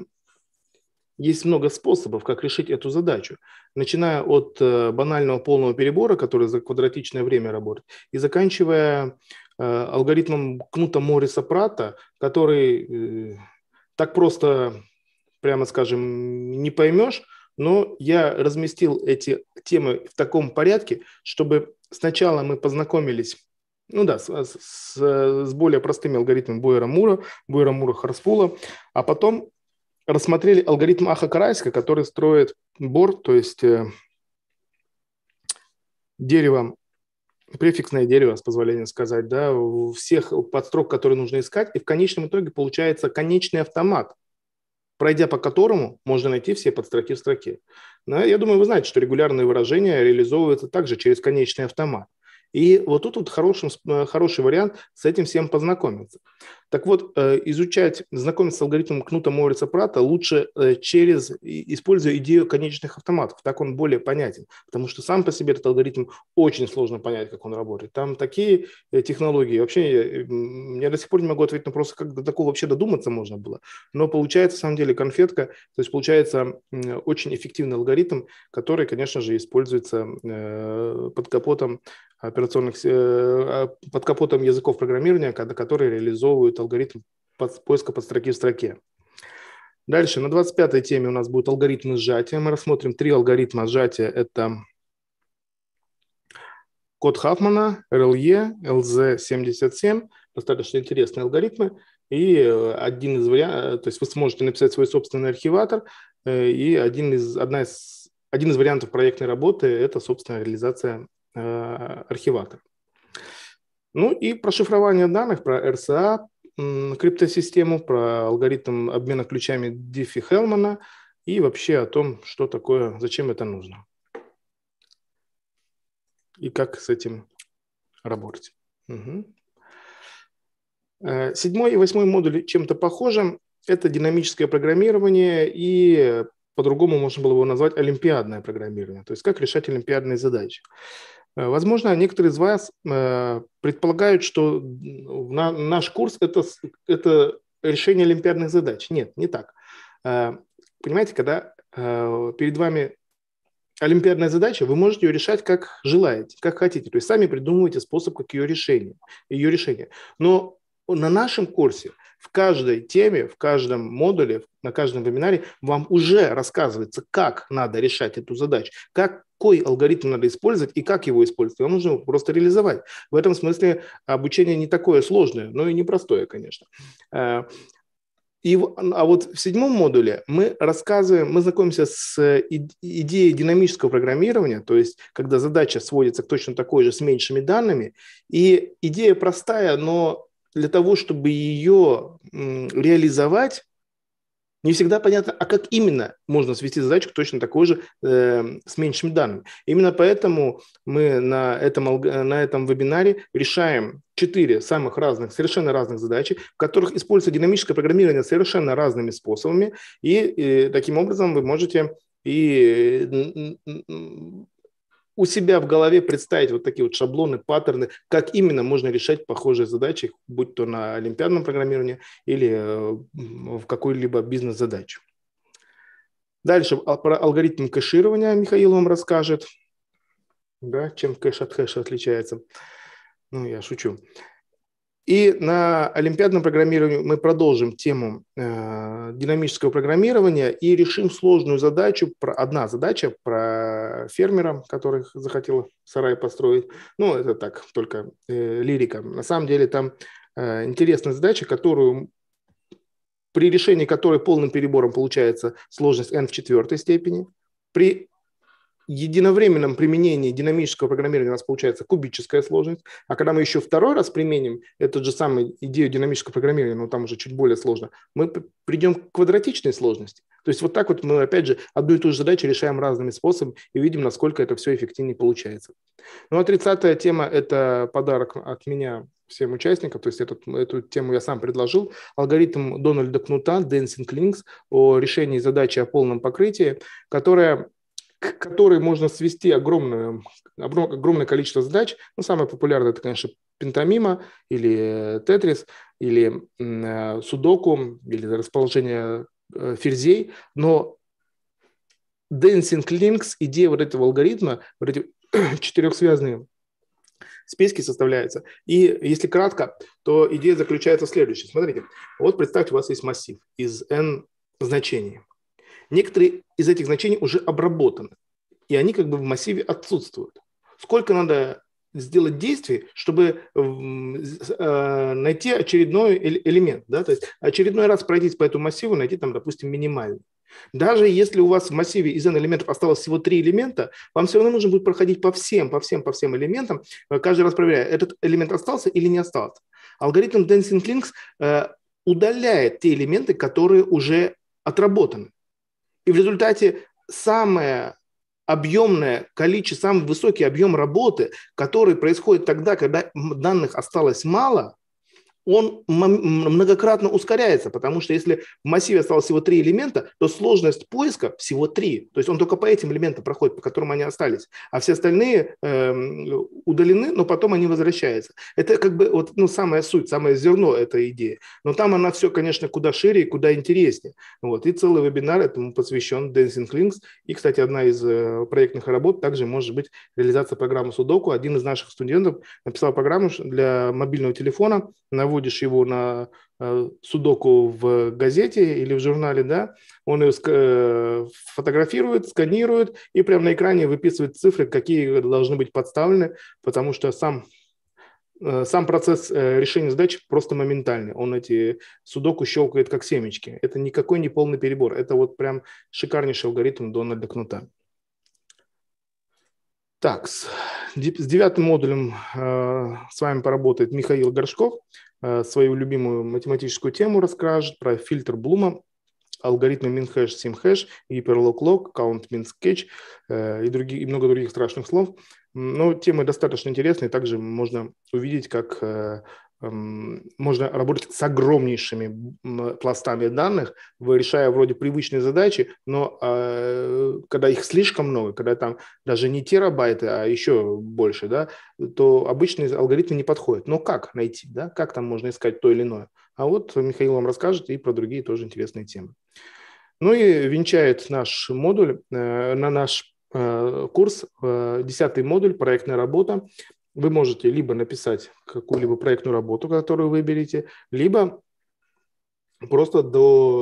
есть много способов, как решить эту задачу, начиная от э, банального полного перебора, который за квадратичное время работает, и заканчивая э, алгоритмом Кнута Мориса Прата, который э, так просто, прямо скажем, не поймешь, но я разместил эти темы в таком порядке, чтобы сначала мы познакомились ну да, с, с, с более простыми алгоритмами Бойера Мура, Бойера Мура Харспула, а потом рассмотрели алгоритм Аха Карайска, который строит бор, то есть э, дерево, префиксное дерево, с позволения сказать, да, всех подстрок, которые нужно искать, и в конечном итоге получается конечный автомат, пройдя по которому можно найти все подстроки в строке. Но я думаю, вы знаете, что регулярные выражения реализовываются также через конечный автомат. И вот тут вот хорошим, э, хороший вариант с этим всем познакомиться. Так вот, э, изучать, знакомиться с алгоритмом Кнута Морица Прата лучше э, через, используя идею конечных автоматов. Так он более понятен, потому что сам по себе этот алгоритм очень сложно понять, как он работает. Там такие э, технологии. Вообще, я, я до сих пор не могу ответить на вопрос, как до такого вообще додуматься можно было. Но получается, на самом деле, конфетка, то есть получается очень эффективный алгоритм, который, конечно же, используется под капотом операционных, а, под капотом языков программирования, которые реализовывают алгоритм под, поиска под строки в строке. Дальше, на 25-й теме у нас будет алгоритмы сжатия. Мы рассмотрим три алгоритма сжатия. Это код Хафмана, RLE, LZ77. Достаточно интересные алгоритмы. И э, один из вариантов, э, то есть вы сможете написать свой собственный архиватор, э, и один из, одна из, один из вариантов проектной работы – это, собственно, реализация э, архиватора. Ну и про шифрование данных, про RSA криптосистему, про алгоритм обмена ключами Диффи Хелмана и вообще о том, что такое, зачем это нужно и как с этим работать. Угу. Седьмой и восьмой модули чем-то похожи. Это динамическое программирование и по-другому можно было бы назвать олимпиадное программирование, то есть как решать олимпиадные задачи. Э, возможно, некоторые из вас э, предполагают, что наш курс это, – это решение олимпиадных задач. Нет, не так. Э, понимаете, когда перед вами олимпиадная задача, вы можете ее решать как желаете, как хотите. То есть сами придумываете способ, как ее решение. Ее решение. Но на нашем курсе в каждой теме, в каждом модуле, на каждом вебинаре вам уже рассказывается, как надо решать эту задачу, как какой алгоритм надо использовать и как его использовать. его нужно просто реализовать. В этом смысле обучение не такое сложное, но и непростое, конечно. Э, и, а вот в седьмом модуле мы рассказываем, мы знакомимся с идеей динамического программирования, то есть когда задача сводится к точно такой же с меньшими данными. И идея простая, но для того, чтобы ее реализовать, не всегда понятно, а как именно можно свести задачу точно такой же э, с меньшими данными. Именно поэтому мы на этом, на этом вебинаре решаем четыре самых разных, совершенно разных задачи, в которых используется динамическое программирование совершенно разными способами. И, и таким образом вы можете и у себя в голове представить вот такие вот шаблоны, паттерны, как именно можно решать похожие задачи, будь то на олимпиадном программировании или э, в какую-либо бизнес-задачу. Дальше про алгоритм кэширования Михаил вам расскажет, да, чем кэш от хэша отличается. Ну, я шучу. И на олимпиадном программировании мы продолжим тему э, динамического программирования и решим сложную задачу, про, одна задача про фермера, который захотел сарай построить. Ну, это так, только э, лирика. На самом деле там э, интересная задача, которую при решении которой полным перебором получается сложность n в четвертой степени, при единовременном применении динамического программирования у нас получается кубическая сложность, а когда мы еще второй раз применим эту же самую идею динамического программирования, но там уже чуть более сложно, мы придем к квадратичной сложности. То есть вот так вот мы, опять же, одну и ту же задачу решаем разными способами и видим, насколько это все эффективнее получается. Ну а 30 тема – это подарок от меня всем участникам, то есть этот, эту тему я сам предложил, алгоритм Дональда Кнута, Dancing Links, о решении задачи о полном покрытии, которая к которой можно свести огромное, огромное количество задач. Ну, самое популярное – это, конечно, пентамима или э, тетрис, или э, судоку, или расположение э, ферзей. Но Dancing Links, идея вот этого алгоритма, вот эти четырехсвязные списки составляются. И если кратко, то идея заключается в следующем. Смотрите, вот представьте, у вас есть массив из n значений. Некоторые из этих значений уже обработаны, и они как бы в массиве отсутствуют. Сколько надо сделать действий, чтобы э, найти очередной элемент, да, то есть очередной раз пройтись по этому массиву, найти там, допустим, минимальный. Даже если у вас в массиве из n элементов осталось всего три элемента, вам все равно нужно будет проходить по всем, по всем, по всем элементам, э, каждый раз проверяя, этот элемент остался или не остался. Алгоритм Dancing Links э, удаляет те элементы, которые уже отработаны. И в результате самое объемное количество, самый высокий объем работы, который происходит тогда, когда данных осталось мало, он многократно ускоряется, потому что если в массиве осталось всего три элемента, то сложность поиска всего три. То есть он только по этим элементам проходит, по которым они остались, а все остальные э, удалены, но потом они возвращаются. Это как бы вот, ну, самая суть, самое зерно этой идеи. Но там она все, конечно, куда шире и куда интереснее. Вот. И целый вебинар этому посвящен Dancing Links. И, кстати, одна из э, проектных работ также может быть реализация программы Судоку. Один из наших студентов написал программу для мобильного телефона на вводишь его на э, судоку в газете или в журнале, да, он ее э, фотографирует, сканирует и прямо на экране выписывает цифры, какие должны быть подставлены, потому что сам э, сам процесс решения задач просто моментальный. Он эти судоку щелкает как семечки. Это никакой не полный перебор. Это вот прям шикарнейший алгоритм Дональда Кнута. Так, с девятым модулем э, с вами поработает Михаил Горшков. Э, свою любимую математическую тему расскажет, про фильтр Блума, алгоритмы min-hash, sim-hash, hyperlock-lock, count min-sketch и, другие, и много других страшных слов. Но темы достаточно интересные, также можно увидеть, как э, Эм, можно работать с огромнейшими пластами данных, решая вроде привычные задачи, но э, когда их слишком много, когда там даже не терабайты, а еще больше, да, то обычные алгоритмы не подходят. Но как найти, да, как там можно искать то или иное? А вот Михаил вам расскажет и про другие тоже интересные темы. Ну и венчает наш модуль, э, на наш э, курс, э, десятый модуль «Проектная работа», вы можете либо написать какую-либо проектную работу, которую выберете, либо просто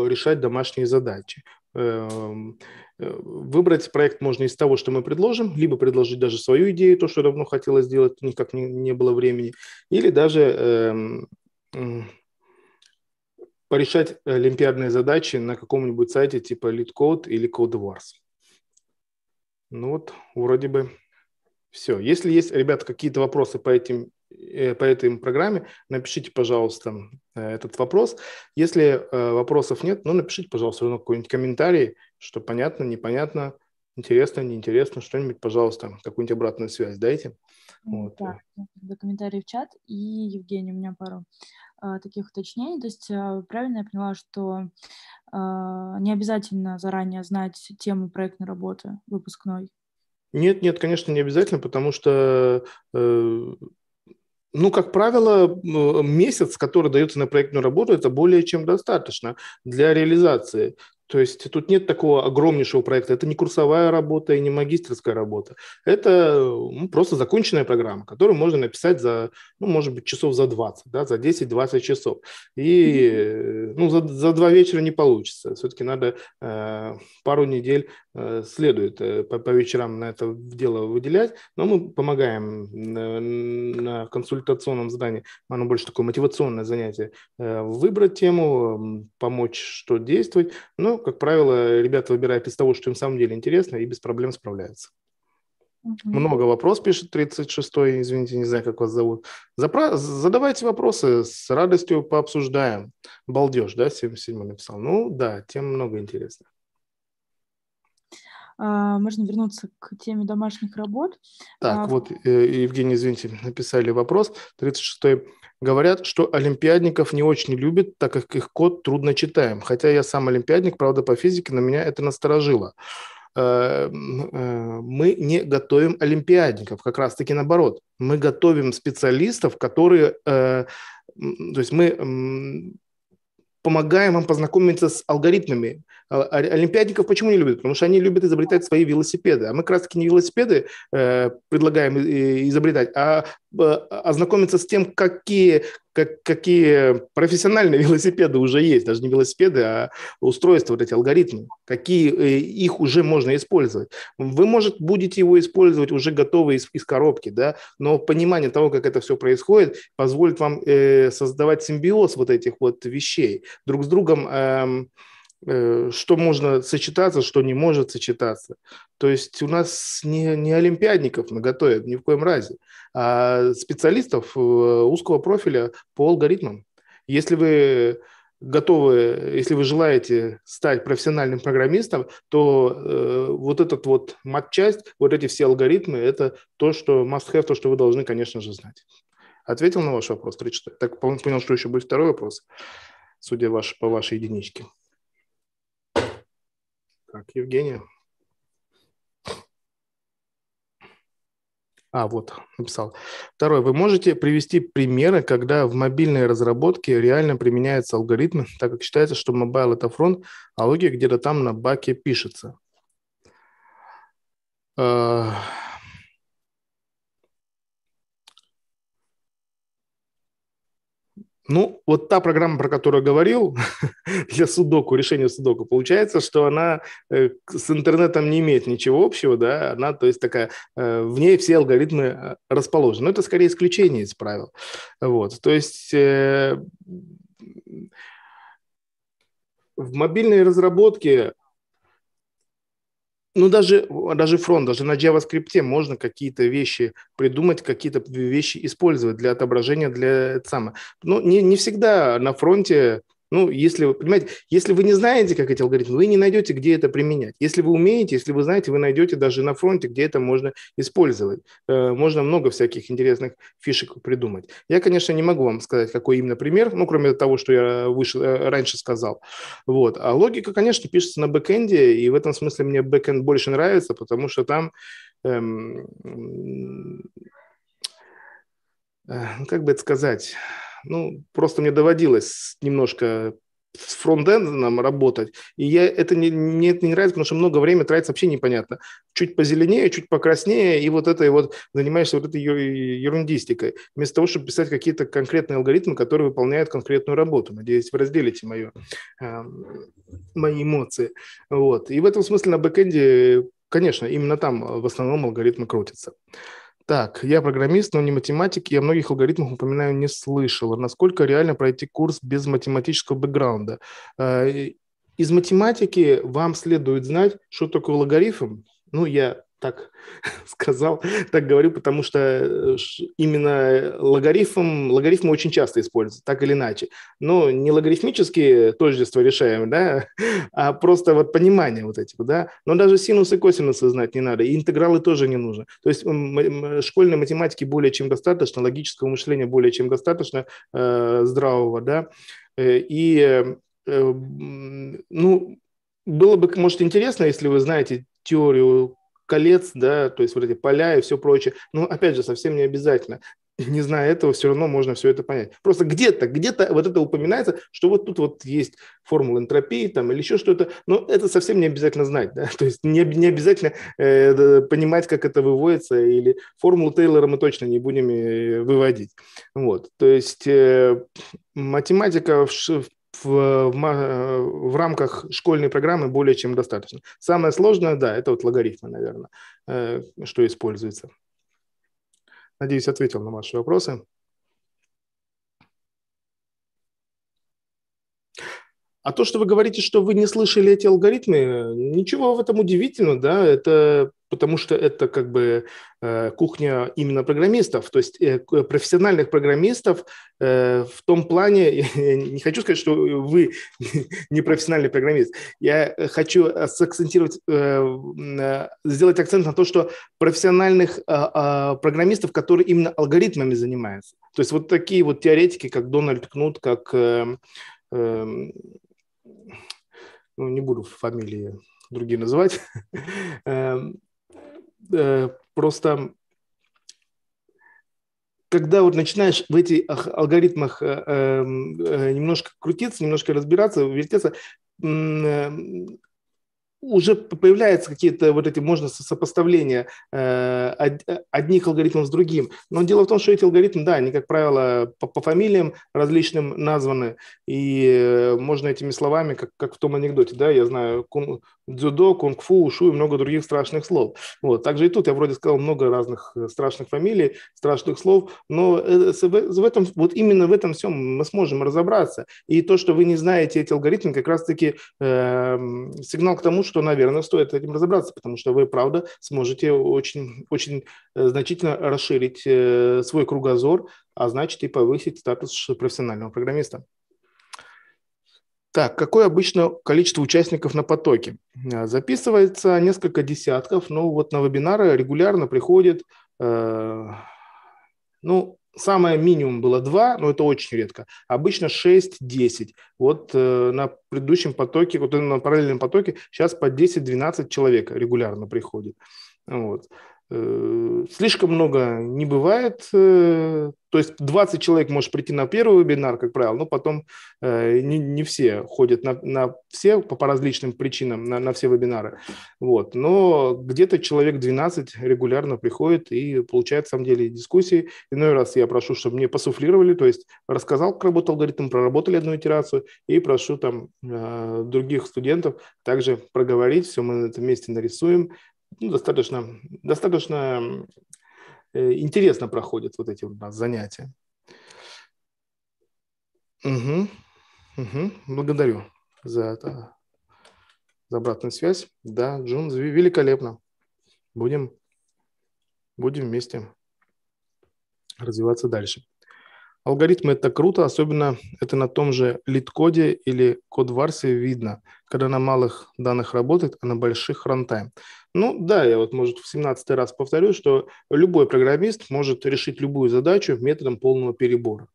решать домашние задачи. Эм, э, выбрать проект можно из того, что мы предложим, либо предложить даже свою идею, то, что давно хотелось сделать, никак не, не было времени, или даже эм, порешать олимпиадные задачи на каком-нибудь сайте типа LeetCode или CodeWars. Ну вот, вроде бы все. Если есть, ребята, какие-то вопросы по, этим, э, по этой программе, напишите, пожалуйста, э, этот вопрос. Если э, вопросов нет, ну, напишите, пожалуйста, равно ну, какой-нибудь комментарий, что понятно, непонятно, интересно, неинтересно, что-нибудь, пожалуйста, какую-нибудь обратную связь дайте. Ну вот. Так, комментарии в чат. И, Евгений, у меня пару таких уточнений. То есть правильно я поняла, что не обязательно заранее знать тему проектной работы выпускной? Нет, нет, конечно, не обязательно, потому что э... Ну, как правило, месяц, который дается на проектную работу, это более чем достаточно для реализации. То есть тут нет такого огромнейшего проекта. Это не курсовая работа и не магистрская работа. Это ну, просто законченная программа, которую можно написать за, ну, может быть, часов за 20, да, за 10-20 часов. И ну, за, за два вечера не получится. Все-таки надо э, пару недель э, следует э, по, по вечерам на это дело выделять. Но мы помогаем на, э, на консультационном задании, оно больше такое мотивационное занятие, э, выбрать тему, э, помочь, что действовать. Но как правило, ребята выбирают из того, что им на самом деле интересно, и без проблем справляются. Угу. Много вопросов пишет 36-й, извините, не знаю, как вас зовут. Запра... Задавайте вопросы, с радостью пообсуждаем. Балдеж, да, 77 написал. Ну да, тем много интересно. А, можно вернуться к теме домашних работ. А, так, а... вот, э, Евгений, извините, написали вопрос. 36-й. Говорят, что олимпиадников не очень любят, так как их код трудно читаем. Хотя я сам олимпиадник, правда, по физике, но меня это насторожило э, э, мы не готовим олимпиадников, как раз-таки наоборот. Мы готовим специалистов, которые, то есть мы помогаем вам познакомиться с алгоритмами. А, а, олимпиадников почему не любят? Потому что они любят изобретать свои велосипеды. А мы как раз-таки не велосипеды э, предлагаем э, изобретать, а а, ознакомиться с тем, какие, как, какие профессиональные велосипеды уже есть, даже не велосипеды, а устройства, вот эти алгоритмы, какие э, их уже можно использовать. Вы, может, будете его использовать уже готовый из, из коробки, да, но понимание того, как это все происходит, позволит вам э, создавать симбиоз вот этих вот вещей, друг с другом э, Э, что можно сочетаться, что не может сочетаться. То есть у нас не, не олимпиадников наготовят ни в коем разе, а специалистов э, узкого профиля по алгоритмам. Если вы готовы, если вы желаете стать профессиональным программистом, то э, вот этот вот матчасть, вот эти все алгоритмы, это то, что must have, то, что вы должны, конечно же, знать. Ответил на ваш вопрос, 34. Так понял, что еще будет второй вопрос, судя ваш, по вашей единичке. Так, Евгения. А, вот, написал. Второе. Вы можете привести примеры, когда в мобильной разработке реально применяются алгоритмы, так как считается, что мобайл – это фронт, а логика где-то там на баке пишется. Uh... Ну, вот та программа, про которую говорил, для судоку, решения судоку, получается, что она э, с интернетом не имеет ничего общего, да, она, то есть, такая, э, в ней все алгоритмы э, расположены. Но это скорее исключение из правил. Вот, то есть... в мобильной разработке ну, даже, даже фронт, даже на JavaScript можно какие-то вещи придумать, какие-то вещи использовать для отображения, для это самое. Но ну, не, не всегда на фронте ну, если вы, понимаете, если вы не знаете, как эти алгоритмы, вы не найдете, где это применять. Если вы умеете, если вы знаете, вы найдете даже на фронте, где это можно использовать. Э, можно много всяких интересных фишек придумать. Я, конечно, не могу вам сказать, какой именно пример, ну, кроме того, что я выше, э, раньше сказал. Вот. А логика, конечно, пишется на бэкэнде, и в этом смысле мне бэкэнд больше нравится, потому что там эм, э, ну, как бы это сказать, ну, просто мне доводилось немножко с фронтендом работать. И я, это не, мне это не нравится, потому что много времени тратится вообще непонятно. Чуть позеленее, чуть покраснее, и вот это вот занимаешься вот этой ерундистикой. Вместо того, чтобы писать какие-то конкретные алгоритмы, которые выполняют конкретную работу. Надеюсь, вы разделите мою, э, эм, мои эмоции. Вот. И в этом смысле на бэкэнде, конечно, именно там э, в основном алгоритмы крутятся. Так, я программист, но не математик, и о многих алгоритмах, упоминаю, не слышал. Насколько реально пройти курс без математического бэкграунда? Э, из математики вам следует знать, что такое логарифм. Ну, я так сказал, так говорю, потому что э, именно логарифм, логарифмы очень часто используются, так или иначе. Но не логарифмические тождества решаем, да, а просто вот понимание вот этих, да. Но даже синусы и косинусы знать не надо, и интегралы тоже не нужно. То есть школьной математики более чем достаточно, логического мышления более чем достаточно, э, здравого, да. Э, и э, э ну, было бы, может, интересно, если вы знаете теорию колец, да, то есть вот эти поля и все прочее. Ну, опять же, совсем не обязательно. Не зная этого, все равно можно все это понять. Просто где-то, где-то вот это упоминается, что вот тут вот есть формула энтропии там или еще что-то, но это совсем не обязательно знать, да, то есть не, не обязательно э, понимать, как это выводится, или формулу Тейлора мы точно не будем э, выводить. Вот, то есть э, математика в, в в, э, э, в рамках школьной программы более чем достаточно. Самое сложное, да, это вот логарифмы, наверное, э, что используется. Надеюсь, ответил на ваши вопросы. А то, что вы говорите, что вы не слышали эти алгоритмы, ничего в этом удивительного, да, это потому что это как бы э, кухня именно программистов, то есть э, профессиональных программистов э, в том плане, я не хочу сказать, что вы не профессиональный программист, я хочу акцентировать, э, э, сделать акцент на то, что профессиональных э, а, программистов, которые именно алгоритмами занимаются, то есть вот такие вот теоретики, как Дональд Кнут, как эм, эм, ну, не буду фамилии другие называть, эм, э, просто когда вот начинаешь в этих алгоритмах э, эм, э, немножко крутиться, немножко разбираться, вертеться, уже появляются какие-то вот эти, можно сопоставления э, э, одних алгоритмов с другим. Но дело в том, что эти алгоритмы, да, они, как правило, по, по фамилиям различным названы, и э, можно этими словами, как, как в том анекдоте, да, я знаю, дзюдо, кунг-фу, ушу и много других страшных слов. Вот. Также и тут я вроде сказал много разных э, страшных фамилий, страшных слов, но э, в этом, вот именно в этом всем мы сможем разобраться. И то, что вы не знаете эти алгоритмы, как раз-таки э, сигнал к тому, что, наверное, стоит этим разобраться, потому что вы, правда, сможете очень, очень э, значительно расширить свой кругозор, а значит и повысить статус профессионального программиста. Так, какое обычно количество участников на потоке? Э, записывается несколько десятков, но вот на вебинары регулярно приходит, э, ну, самое минимум было 2, но это очень редко. Обычно 6-10. Вот э, на предыдущем потоке, вот на параллельном потоке сейчас по 10-12 человек регулярно приходит. Вот. Э, слишком много не бывает. Э, то есть 20 человек может прийти на первый вебинар, как правило, но потом э, не, не все ходят на, на все по, по различным причинам на, на все вебинары. Вот. Но где-то человек 12 регулярно приходит и получает, на самом деле, дискуссии. Иной раз я прошу, чтобы мне посуфлировали, то есть рассказал, как работал алгоритм, проработали одну итерацию, и прошу там других студентов также проговорить, все мы на этом месте нарисуем, ну, достаточно, достаточно э, интересно проходят вот эти у нас занятия. Угу. Угу. Благодарю за это, за обратную связь. Да, Джун, великолепно. Будем, будем вместе развиваться дальше. Алгоритмы – это круто, особенно это на том же лид-коде или код-варсе видно, когда на малых данных работает, а на больших рантайм. Ну да, я вот, может, в 17 раз повторю, что любой программист может решить любую задачу методом полного перебора.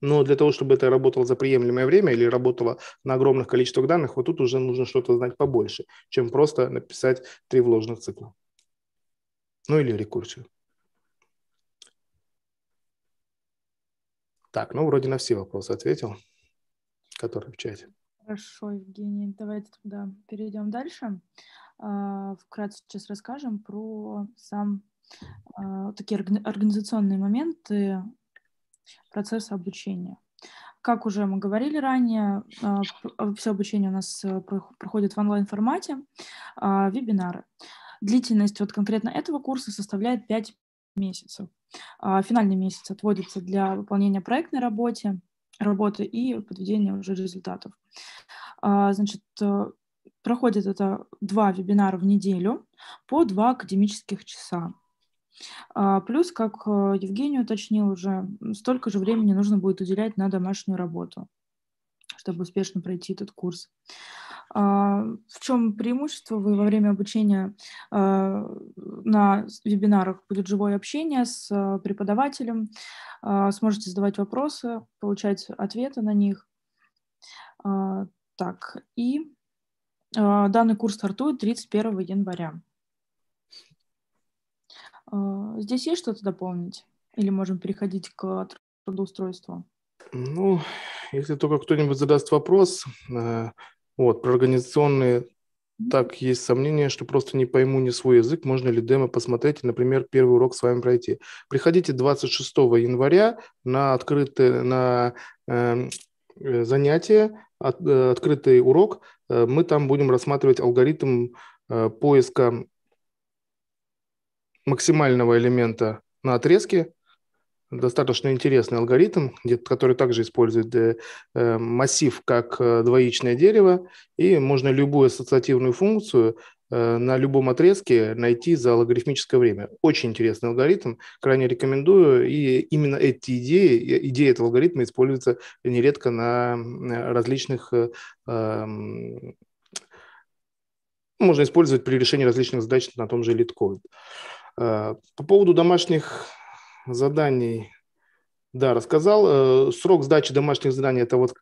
Но для того, чтобы это работало за приемлемое время или работало на огромных количествах данных, вот тут уже нужно что-то знать побольше, чем просто написать три вложенных цикла. Ну или рекурсию. Так, ну вроде на все вопросы ответил, которые в чате. Хорошо, Евгений, давайте тогда перейдем дальше. А, вкратце сейчас расскажем про сам а, такие организационные моменты процесса обучения. Как уже мы говорили ранее, а, все обучение у нас э, проходит в онлайн-формате, вебинары. Длительность вот конкретно этого курса составляет 5 месяцев. А, финальный месяц отводится для выполнения проектной работы, работы и подведения уже результатов. А, значит, э, проходит это два вебинара в неделю по два академических часа. А, плюс, как э, Евгений уточнил уже, столько же времени нужно будет уделять на домашнюю работу, чтобы успешно пройти этот курс. А, в чем преимущество? Вы во время обучения а, на вебинарах будет живое общение с а, преподавателем, сможете задавать вопросы, получать ответы на них. Так, и данный курс стартует 31 января. Здесь есть что-то дополнить? Или можем переходить к трудоустройству? Ну, если только кто-нибудь задаст вопрос, э, вот, про организационные так есть сомнение, что просто не пойму не свой язык, можно ли демо посмотреть и, например, первый урок с вами пройти. Приходите 26 января на открытое на эм, э, занятие, от, э, открытый урок. Э, мы там будем рассматривать алгоритм э, поиска максимального элемента на отрезке достаточно интересный алгоритм, который также использует э, э, массив как э, двоичное дерево, и можно любую ассоциативную функцию на любом отрезке найти за логарифмическое время. Очень интересный алгоритм, крайне рекомендую. И именно эти идеи, идеи этого алгоритма используются нередко на различных эм, можно использовать при решении различных задач на том же LeetCode. По поводу домашних заданий, да, рассказал. Э, срок сдачи домашних заданий – это вот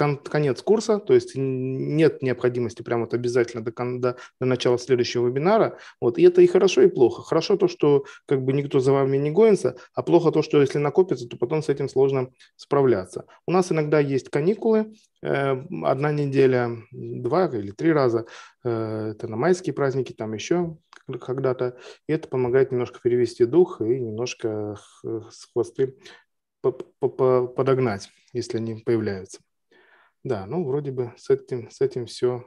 кон- конец курса, то есть нет необходимости прямо вот обязательно до, кон- до, до начала следующего вебинара. Вот, и это и хорошо, и плохо. Хорошо то, что как бы никто за вами не гонится, а плохо то, что если накопится, то потом с этим сложно справляться. У нас иногда есть каникулы, э, одна неделя, два или три раза, э, это на майские праздники, там еще когда-то, и это помогает немножко перевести дух и немножко хвосты подогнать, если они появляются. Да, ну вроде бы с этим, с этим все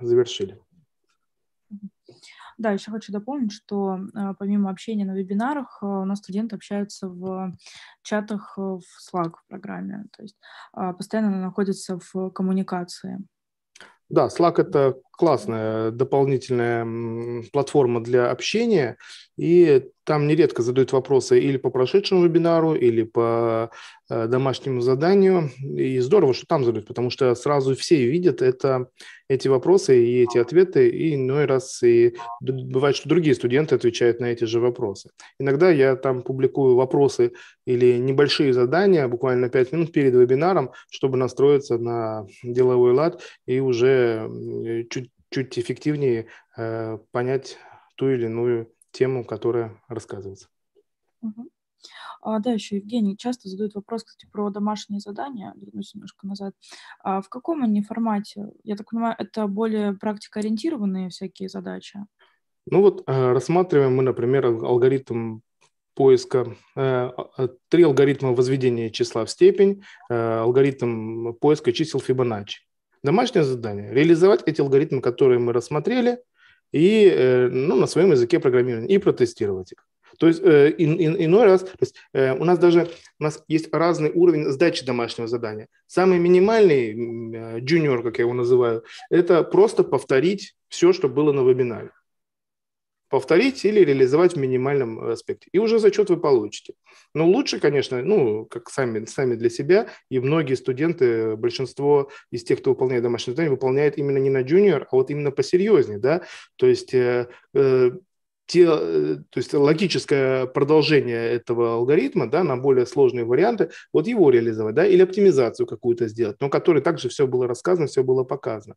завершили. Да, еще хочу дополнить, что э, помимо общения на вебинарах, э, у нас студенты общаются в чатах э, в Slack в программе, то есть а, постоянно находятся в коммуникации. Да, Slack — это классная дополнительная платформа для общения, и там нередко задают вопросы или по прошедшему вебинару, или по э, домашнему заданию. И здорово, что там задают, потому что сразу все видят это, эти вопросы и эти ответы, и иной раз и бывает, что другие студенты отвечают на эти же вопросы. Иногда я там публикую вопросы или небольшие задания, буквально 5 минут перед вебинаром, чтобы настроиться на деловой лад и уже чуть чуть эффективнее э, понять ту или иную тему, которая рассказывается. А, да, еще Евгений часто задают вопрос, кстати, про домашние задания. Вернусь немножко назад. А в каком они формате? Я так понимаю, это более практикоориентированные всякие задачи? Ну вот э, рассматриваем мы, например, алгоритм поиска, э, а, три алгоритма возведения числа в степень, алгоритм поиска чисел Фибоначчи. Домашнее задание – реализовать эти алгоритмы, которые мы рассмотрели, и, э, ну, на своем языке программирования, и протестировать их. То есть и, э, и, иной раз, то есть, э, у нас даже у нас есть разный уровень сдачи домашнего задания. Самый минимальный, джуниор, как я его называю, это просто повторить все, что было на вебинаре повторить или реализовать в минимальном аспекте. И уже зачет вы получите. Но лучше, конечно, ну, как сами, сами для себя, и многие студенты, большинство из тех, кто выполняет домашнее задание, выполняет именно не на джуниор, а вот именно посерьезнее, да, то есть э, э те, э, то есть логическое продолжение этого алгоритма да, на более сложные варианты, вот его реализовать, да, или оптимизацию какую-то сделать, но которой также все было рассказано, все было показано.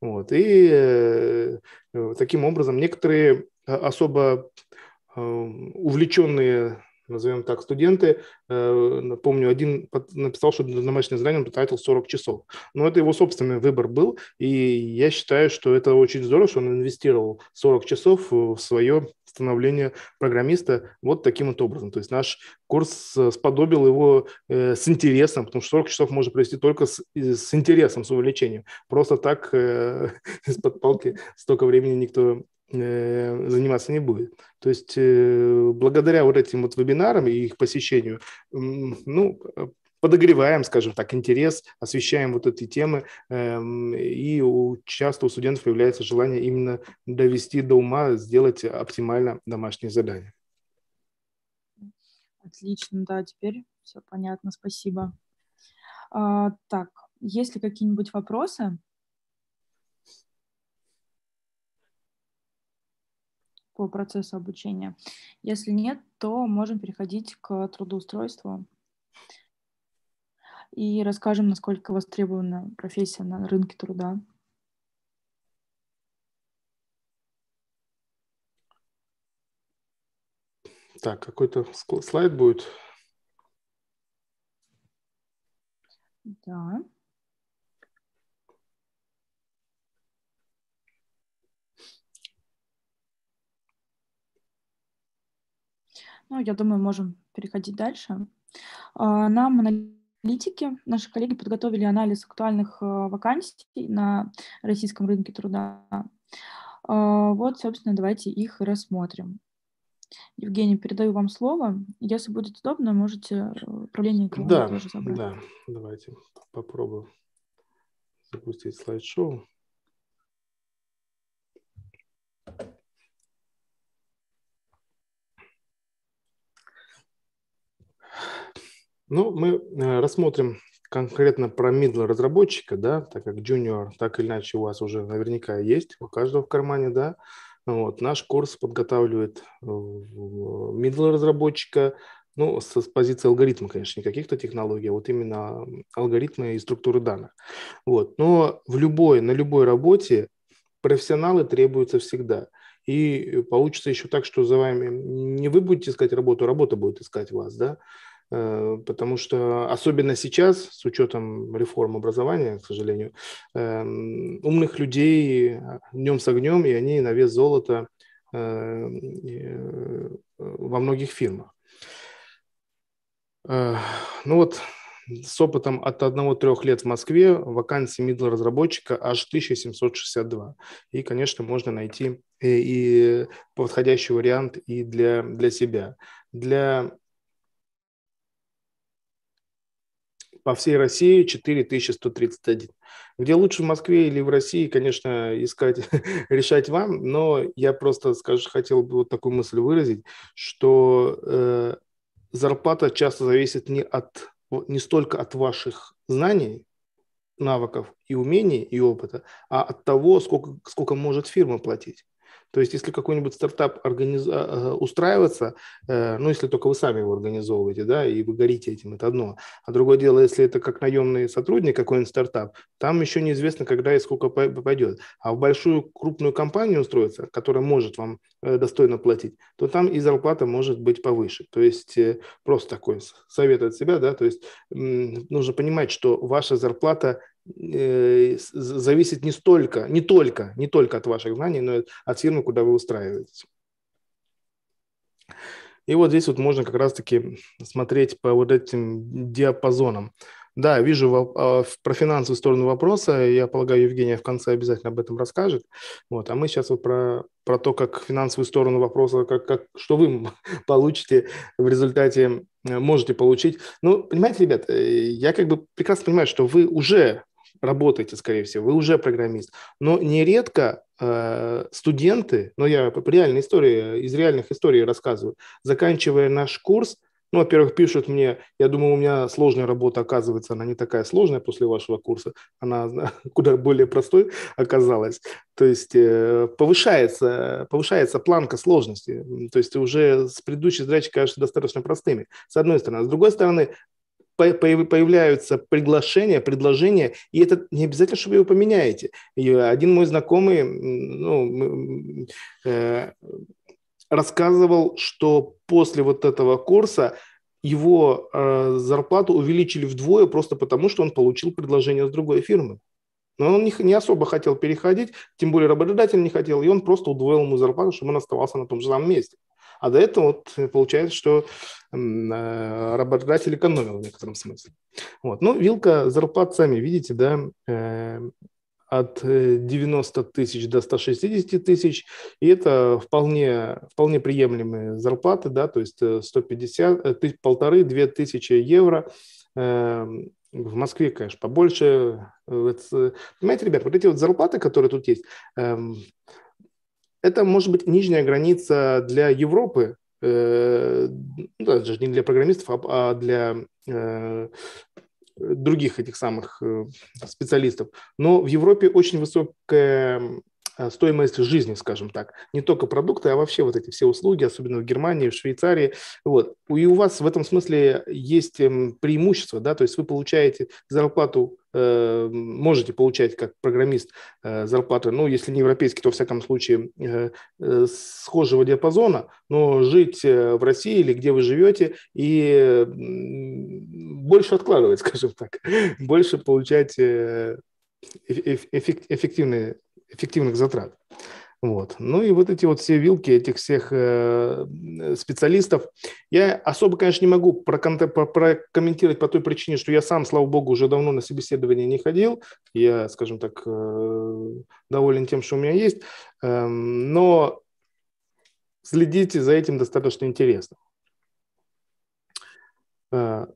Вот. И э, таким образом некоторые Э, особо э, увлеченные назовем так, студенты. Э, Помню, один написал, что на домашнее задание он потратил 40 часов. Но это его собственный выбор был, и я считаю, что это очень здорово, что он инвестировал 40 часов в свое становление программиста вот таким вот образом. То есть наш курс сподобил его с интересом, потому что 40 часов можно провести только с, с интересом, с увлечением. Просто так из-под палки столько времени никто Э, заниматься не будет. То есть э, благодаря вот этим вот вебинарам и их посещению, ну, э, подогреваем, скажем так, интерес, освещаем вот эти темы, эм, и у, часто у студентов появляется желание именно довести до ума, сделать оптимально домашнее задание. Отлично, да, теперь все понятно, спасибо. А, так, есть ли какие-нибудь вопросы? по процессу обучения. Если нет, то можем переходить к трудоустройству и расскажем, насколько востребована профессия на рынке труда. Так, какой-то слайд будет. Да. Ну, я думаю, можем переходить дальше. А, нам аналитики, наши коллеги подготовили анализ актуальных а, вакансий на российском рынке труда. А, вот, собственно, давайте их рассмотрим. Евгений, передаю вам слово. Если будет удобно, можете э, управление экраном да, тоже забрать. Да, давайте попробуем запустить слайд-шоу. Ну, мы э, рассмотрим конкретно про middle разработчика, да, так как junior так или иначе у вас уже наверняка есть, у каждого в кармане, да. Вот, наш курс подготавливает э, middle разработчика, ну, с, с позиции алгоритма, конечно, не каких-то технологий, а вот именно алгоритмы и структуры данных. Вот, но в любой, на любой работе профессионалы требуются всегда. И получится еще так, что за вами не вы будете искать работу, а работа будет искать вас, да. Э, потому что особенно сейчас, с учетом реформ образования, к сожалению, эм, умных людей а, днем с огнем, и они на вес золота э, э, во многих фирмах. Ну вот, с опытом от 1-3 лет в Москве вакансий middle разработчика аж 1762. И, конечно, можно найти и подходящий вариант и для, для себя. Для по всей России 4131. Где лучше в Москве или в России, конечно, искать, решать вам, но я просто, скажу, хотел бы вот такую мысль выразить, что э, зарплата часто зависит не, от, не столько от ваших знаний, навыков и умений и опыта, а от того, сколько, сколько может фирма платить. То есть, если какой-нибудь стартап организ... А, а, устраивается, э, ну, если только вы сами его организовываете, да, и вы горите этим, это одно. А другое дело, если это как наемный сотрудник какой-нибудь стартап, там еще неизвестно, когда и сколько попадет. А в большую крупную компанию устроиться, которая может вам э, достойно платить, то там и зарплата может быть повыше. То есть, э, просто такой совет от себя, да, то есть, нужно понимать, что ваша зарплата – Э, зависит не столько, не только, не только от ваших знаний, но и от фирмы, куда вы устраиваетесь. И вот здесь вот можно как раз-таки смотреть по вот этим диапазонам. Да, вижу а, про финансовую сторону вопроса. Я полагаю, Евгения в конце обязательно об этом расскажет. Вот, а мы сейчас вот про, про то, как финансовую сторону вопроса, как, как, что вы получите в результате, э, можете получить. Ну, понимаете, ребята, э, я как бы прекрасно понимаю, что вы уже работаете, скорее всего, вы уже программист. Но нередко э, студенты, но я по реальной истории, из реальных историй рассказываю, заканчивая наш курс, ну, во-первых, пишут мне, я думаю, у меня сложная работа, оказывается, она не такая сложная после вашего курса, она куда более простой оказалась. То есть э, повышается, повышается планка сложности. То есть уже с предыдущей задачи кажется достаточно простыми, с одной стороны. А с другой стороны, появляются приглашения, предложения, и это не обязательно, чтобы вы его поменяете. И один мой знакомый ну, э, рассказывал, что после вот этого курса его э, зарплату увеличили вдвое просто потому, что он получил предложение с другой фирмы. Но он не особо хотел переходить, тем более работодатель не хотел, и он просто удвоил ему зарплату, чтобы он оставался на том же самом месте. А до этого вот э, получается, что э, работодатель экономил в некотором смысле. Вот. Ну, вилка зарплат, сами видите, да, э, от 90 тысяч до 160 тысяч, и это вполне, вполне приемлемые зарплаты, да, то есть 150, полторы-две тысячи евро, эм, в Москве, конечно, побольше. Понимаете, ребят, вот эти вот зарплаты, которые тут есть, эм, это может быть нижняя граница для Европы, э, ну, даже не для программистов, а, а для э, других этих самых э, специалистов. Но в Европе очень высокая Э, стоимость жизни, скажем так. Не только продукты, а вообще вот эти все услуги, особенно в Германии, в Швейцарии. Вот. И у вас в этом смысле есть эм, преимущество, да, то есть вы получаете зарплату э, можете получать как программист э, зарплату, ну, если не европейский, то, во всяком случае, схожего диапазона, но жить в России или где вы живете и больше откладывать, скажем так, больше получать эффективные эффективных затрат. Вот. Ну и вот эти вот все вилки этих всех э, специалистов. Я особо, конечно, не могу прокомментировать по той причине, что я сам, слава богу, уже давно на собеседование не ходил. Я, скажем так, э, доволен тем, что у меня есть. Э, но следите за этим достаточно интересно. Э,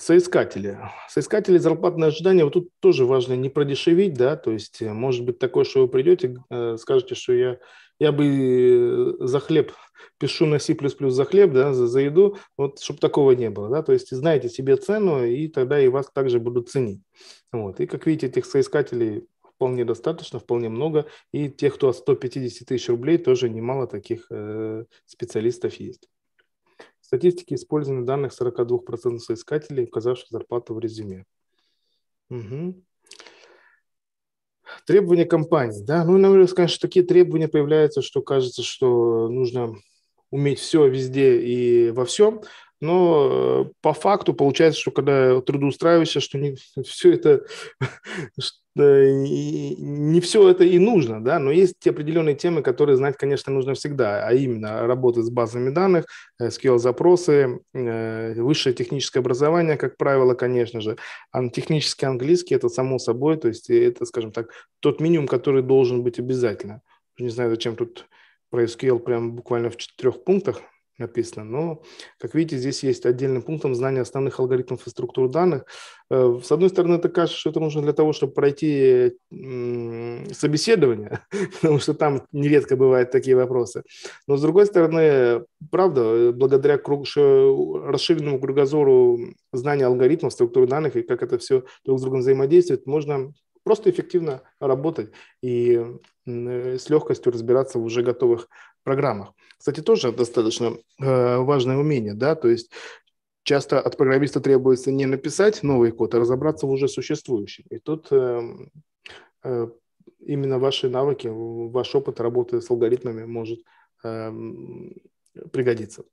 Соискатели. Соискатели, зарплатные ожидания. Вот тут тоже важно не продешевить, да, то есть э, может быть такое, что вы придете, э, скажете, что я, я бы э, за хлеб пишу на C++ за хлеб, да, за, за еду, вот чтобы такого не было, да, то есть знаете себе цену, и тогда и вас также будут ценить. Вот, и как видите, этих соискателей вполне достаточно, вполне много, и тех, кто от 150 тысяч рублей, тоже немало таких э, специалистов есть статистике использованы данных 42% соискателей, указавших зарплату в резюме. Угу. Требования компании. Да? Ну, наверное, конечно, такие требования появляются, что кажется, что нужно уметь все везде и во всем. Но э, по факту получается, что когда трудоустраиваешься, что не все это не все это и нужно, да, но есть те определенные темы, которые знать, конечно, нужно всегда, а именно работа с базами данных, SQL-запросы, э, э, высшее техническое образование, как правило, конечно же, а технический английский – это само собой, то есть это, скажем так, тот минимум, который должен быть обязательно. Не знаю, зачем тут про SQL прям буквально в четырех пунктах, написано. Но, как видите, здесь есть отдельным пунктом знание основных алгоритмов и структур данных. Э, с одной стороны, это кажется, что это нужно для того, чтобы пройти собеседование, потому что там нередко бывают такие вопросы. Но, с другой стороны, правда, благодаря круг, расширенному кругозору знания алгоритмов, структур данных и как это все друг с другом взаимодействует, можно просто эффективно работать и э, с легкостью разбираться в уже готовых программах кстати, тоже достаточно э, важное умение, да, то есть часто от программиста требуется не написать новый код, а разобраться в уже существующем. И тут эм, э, именно ваши навыки, ваш опыт работы с алгоритмами может эм, пригодиться.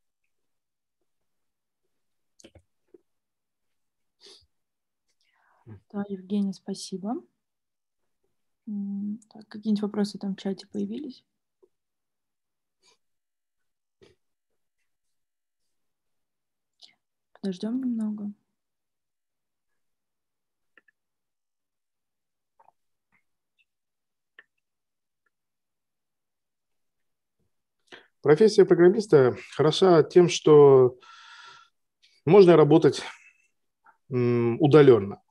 Да, Евгений, спасибо. Так, какие-нибудь вопросы там в чате появились? Подождем немного. Профессия программиста хороша тем, что можно работать удаленно.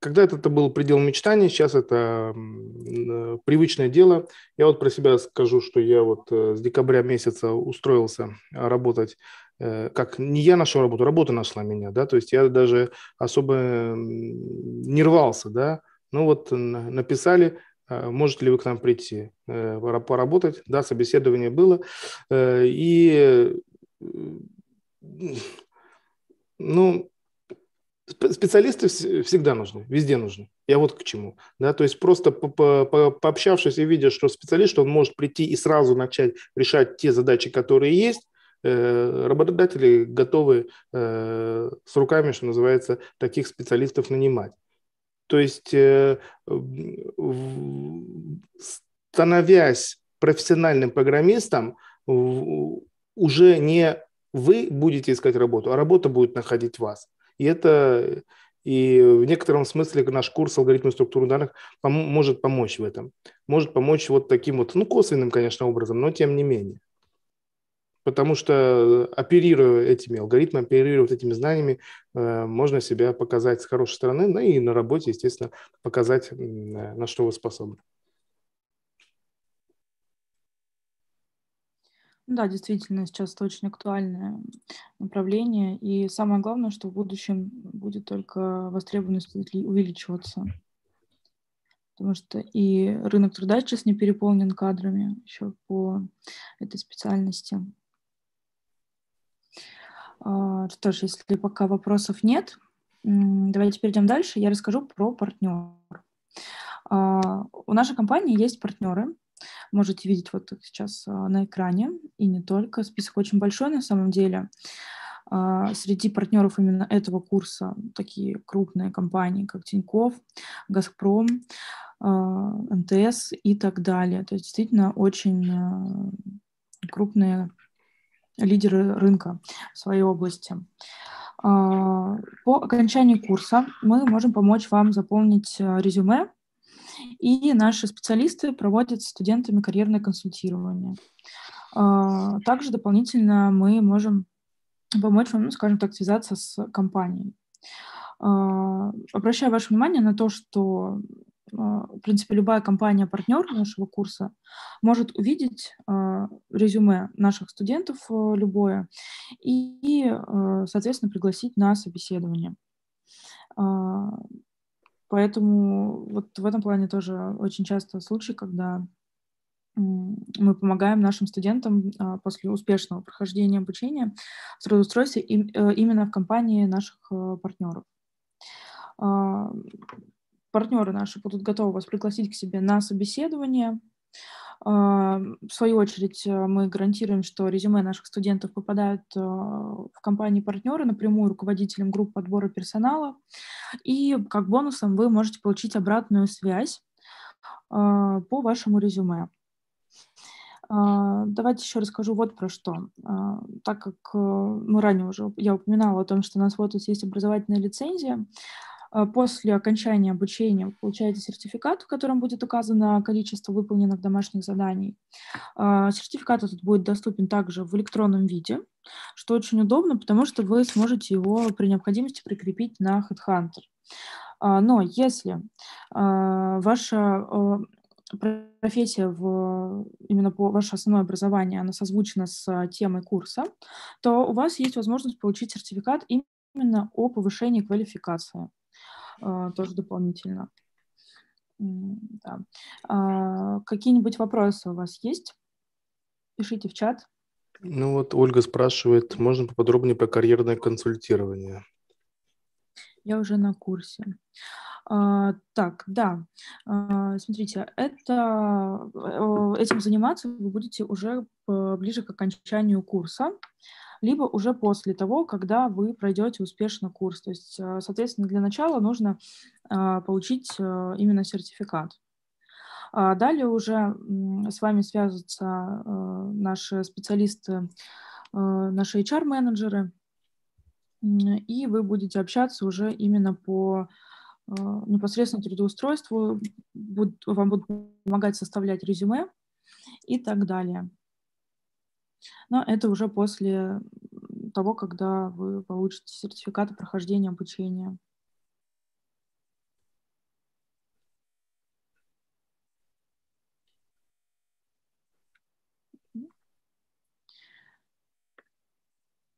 Когда-то это был предел мечтаний, сейчас это э, привычное дело. Я вот про себя скажу, что я вот э, с декабря месяца устроился э, работать как не я нашел работу, работа нашла меня, да, то есть я даже особо не рвался, да, ну вот написали, можете ли вы к нам прийти поработать, да, собеседование было, и, ну, специалисты всегда нужны, везде нужны. Я вот к чему. Да? То есть просто по -по пообщавшись и видя, что специалист, он может прийти и сразу начать решать те задачи, которые есть, э, работодатели готовы э, с руками, что называется, таких специалистов нанимать. То есть, э, становясь профессиональным программистом, уже не вы будете искать работу, а работа будет находить вас. И это и в некотором смысле наш курс алгоритмы структуры данных пом- может помочь в этом. Может помочь вот таким вот, ну, косвенным, конечно, образом, но тем не менее. Потому что оперируя этими алгоритмами, оперируя вот этими знаниями, э, можно себя показать с хорошей стороны, ну и на работе, естественно, показать, на что вы способны. Ну да, действительно, сейчас это очень актуальное направление. И самое главное, что в будущем будет только востребованность увеличиваться. Потому что и рынок труда сейчас не переполнен кадрами еще по этой специальности. А, что ж, если пока вопросов нет, давайте перейдем дальше. Я расскажу про партнер. А, у нашей компании есть партнеры, Можете видеть вот сейчас а, на экране, и не только. Список очень большой на самом деле. А, среди партнеров именно этого курса такие крупные компании, как Тиньков, Газпром, а, НТС и так далее. То есть действительно очень крупные лидеры рынка в своей области. По окончании курса мы можем помочь вам заполнить резюме и наши специалисты проводят с студентами карьерное консультирование. А, также дополнительно мы можем помочь вам, ну, скажем так, связаться с компанией. А, обращаю ваше внимание на то, что а, в принципе, любая компания-партнер нашего курса может увидеть резюме наших студентов любое и, соответственно, пригласить на собеседование. Поэтому вот в этом плане тоже очень часто случаи, когда мы помогаем нашим студентам а, после успешного прохождения обучения трудоустройстве э, именно в компании наших партнеров. Э, Партнеры а, наши будут готовы вас пригласить к себе на собеседование, а, в свою очередь, э, мы гарантируем, что резюме наших студентов попадают э, в компании-партнеры напрямую руководителям групп подбора персонала. И как бонусом вы можете получить обратную связь а, по вашему резюме. А, давайте еще расскажу вот про что. Так как э, мы ранее уже я упоминала о том, что у нас вот есть образовательная лицензия, а, после окончания обучения вы получаете сертификат, в котором будет указано количество выполненных домашних заданий. А, сертификат этот будет доступен также в электронном виде, что очень удобно, потому что вы сможете его при необходимости прикрепить на HeadHunter. А, но если ваша профессия, в, именно по ваше основное образование, оно созвучна с темой курса, то у вас есть возможность получить сертификат именно о повышении квалификации. А, тоже дополнительно. Да. А, какие-нибудь вопросы у вас есть? Пишите в чат. Ну вот Ольга спрашивает, можно поподробнее про карьерное консультирование? Я уже на курсе. А, так, да, смотрите, это, э, этим заниматься вы будете уже э, ближе к окончанию курса либо уже после того, когда вы пройдете успешно курс. То есть, э, соответственно, для начала нужно э, получить э, именно сертификат. А далее уже с вами свяжутся наши специалисты, наши HR-менеджеры, и вы будете общаться уже именно по непосредственно трудоустройству, вам будут помогать составлять резюме и так далее. Но это уже после того, когда вы получите сертификат о прохождении обучения.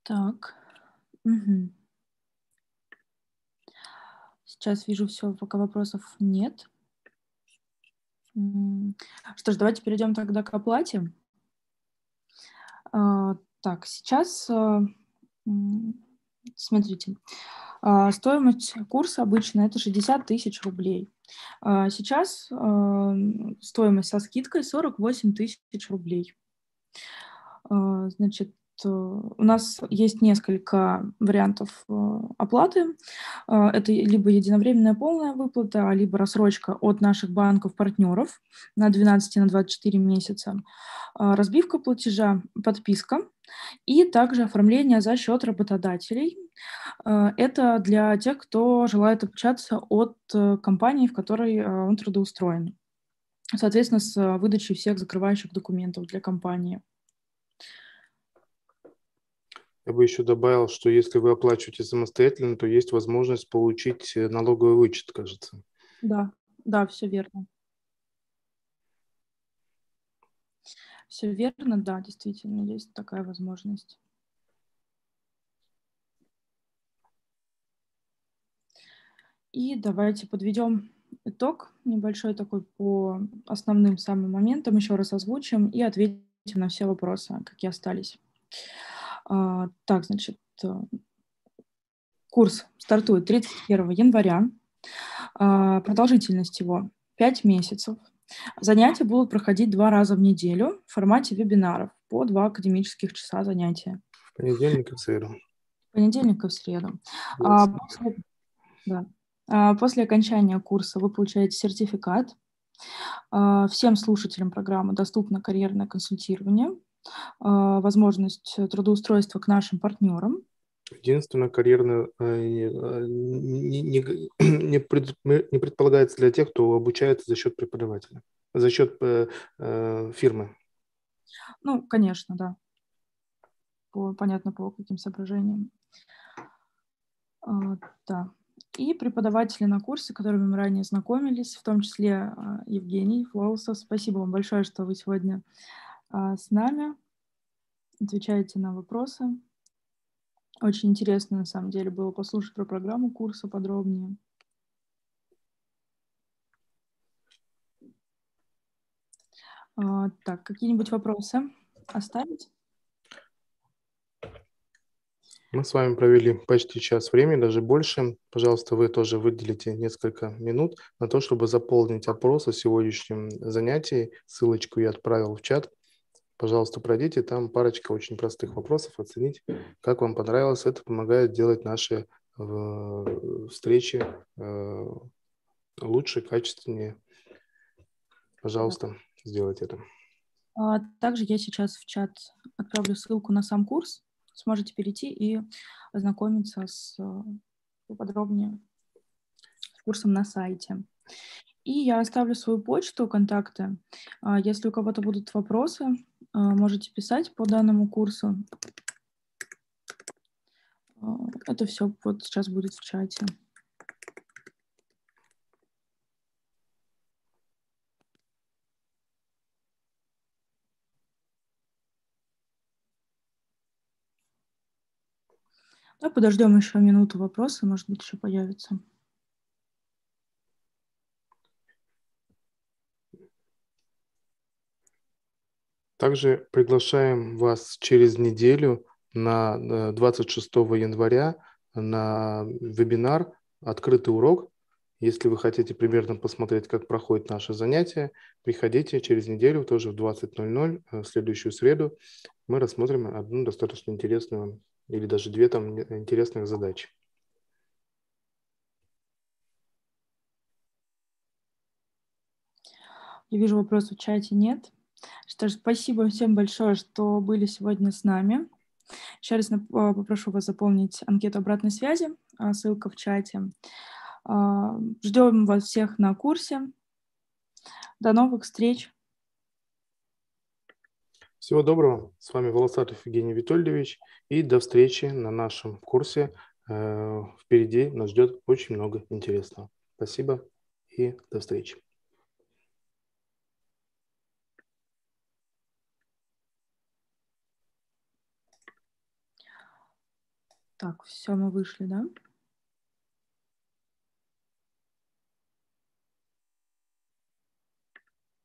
Так. Угу. Сейчас вижу все, пока вопросов нет. Что ж, давайте перейдем тогда к оплате. А, так, сейчас а, смотрите. А, стоимость курса обычно это 60 тысяч рублей. Сейчас стоимость со скидкой 48 тысяч рублей. Значит, Э, у нас есть несколько вариантов э, оплаты. Э, это либо единовременная полная выплата, а либо рассрочка от наших банков-партнеров на 12 на 24 месяца, разбивка платежа, подписка и также оформление за счет работодателей. Это для тех, кто желает общаться от компании, в которой он трудоустроен соответственно, с выдачей всех закрывающих документов для компании. Я бы еще добавил, что если вы оплачиваете самостоятельно, то есть возможность получить э, налоговый вычет, кажется. Да, да, все верно. Все верно, да, действительно, есть такая возможность. И давайте подведем итог небольшой такой по основным самым моментам, еще раз озвучим и ответим на все вопросы, какие остались. А, так, значит, э, курс стартует 31 января. А, продолжительность его 5 месяцев. Занятия будут проходить два раза в неделю в формате вебинаров по два академических часа занятия. В понедельник и в среду. В понедельник и в среду. А, после, да. а, после окончания курса вы получаете сертификат. А, всем слушателям программы доступно карьерное консультирование а, возможность трудоустройства к нашим партнерам. Единственное, карьерное э, э, не, не, не, пред, не предполагается для тех, кто обучается за счет преподавателя, за счет э, э, фирмы. Ну, конечно, да. По, понятно, по каким соображениям. А, да. И преподаватели на курсе, которыми мы ранее знакомились, в том числе а, Евгений Флоусов. Спасибо вам большое, что вы сегодня а, с нами, отвечаете на вопросы. Очень интересно, на самом деле, было послушать про программу курса подробнее. А, так, какие-нибудь вопросы оставить? Мы с вами провели почти час времени, даже больше. Пожалуйста, вы тоже выделите несколько минут на то, чтобы заполнить опрос о сегодняшнем занятии. Ссылочку я отправил в чат. Пожалуйста, пройдите, там парочка очень простых вопросов, оценить, как вам понравилось. Это помогает делать наши э, встречи э, лучше, качественнее. Пожалуйста, сделайте это. А также я сейчас в чат отправлю ссылку на сам курс. Сможете перейти и ознакомиться с э, подробнее с курсом на сайте. И я оставлю свою почту, контакты. А если у кого-то будут вопросы, а, можете писать по данному курсу. А, это все вот сейчас будет в чате. Да, подождем еще минуту вопроса, может быть, еще появится. Также приглашаем вас через неделю на 26 э, января на вебинар «Открытый урок». Если вы хотите примерно посмотреть, как проходит наше занятие, приходите через неделю тоже в 20.00, э, в следующую среду. Мы рассмотрим одну достаточно интересную или даже две там интересных задачи. Я вижу вопрос в чате нет. Что ж, спасибо всем большое, что были сегодня с нами. Еще раз а, попрошу вас заполнить анкету обратной связи, а, ссылка в чате. А, ждем вас всех на курсе. До новых встреч. Всего доброго. С вами Волосатов Евгений Витольдович. И до встречи на нашем курсе. Э, впереди нас ждет очень много интересного. Спасибо и до встречи. Так, все, мы вышли, да?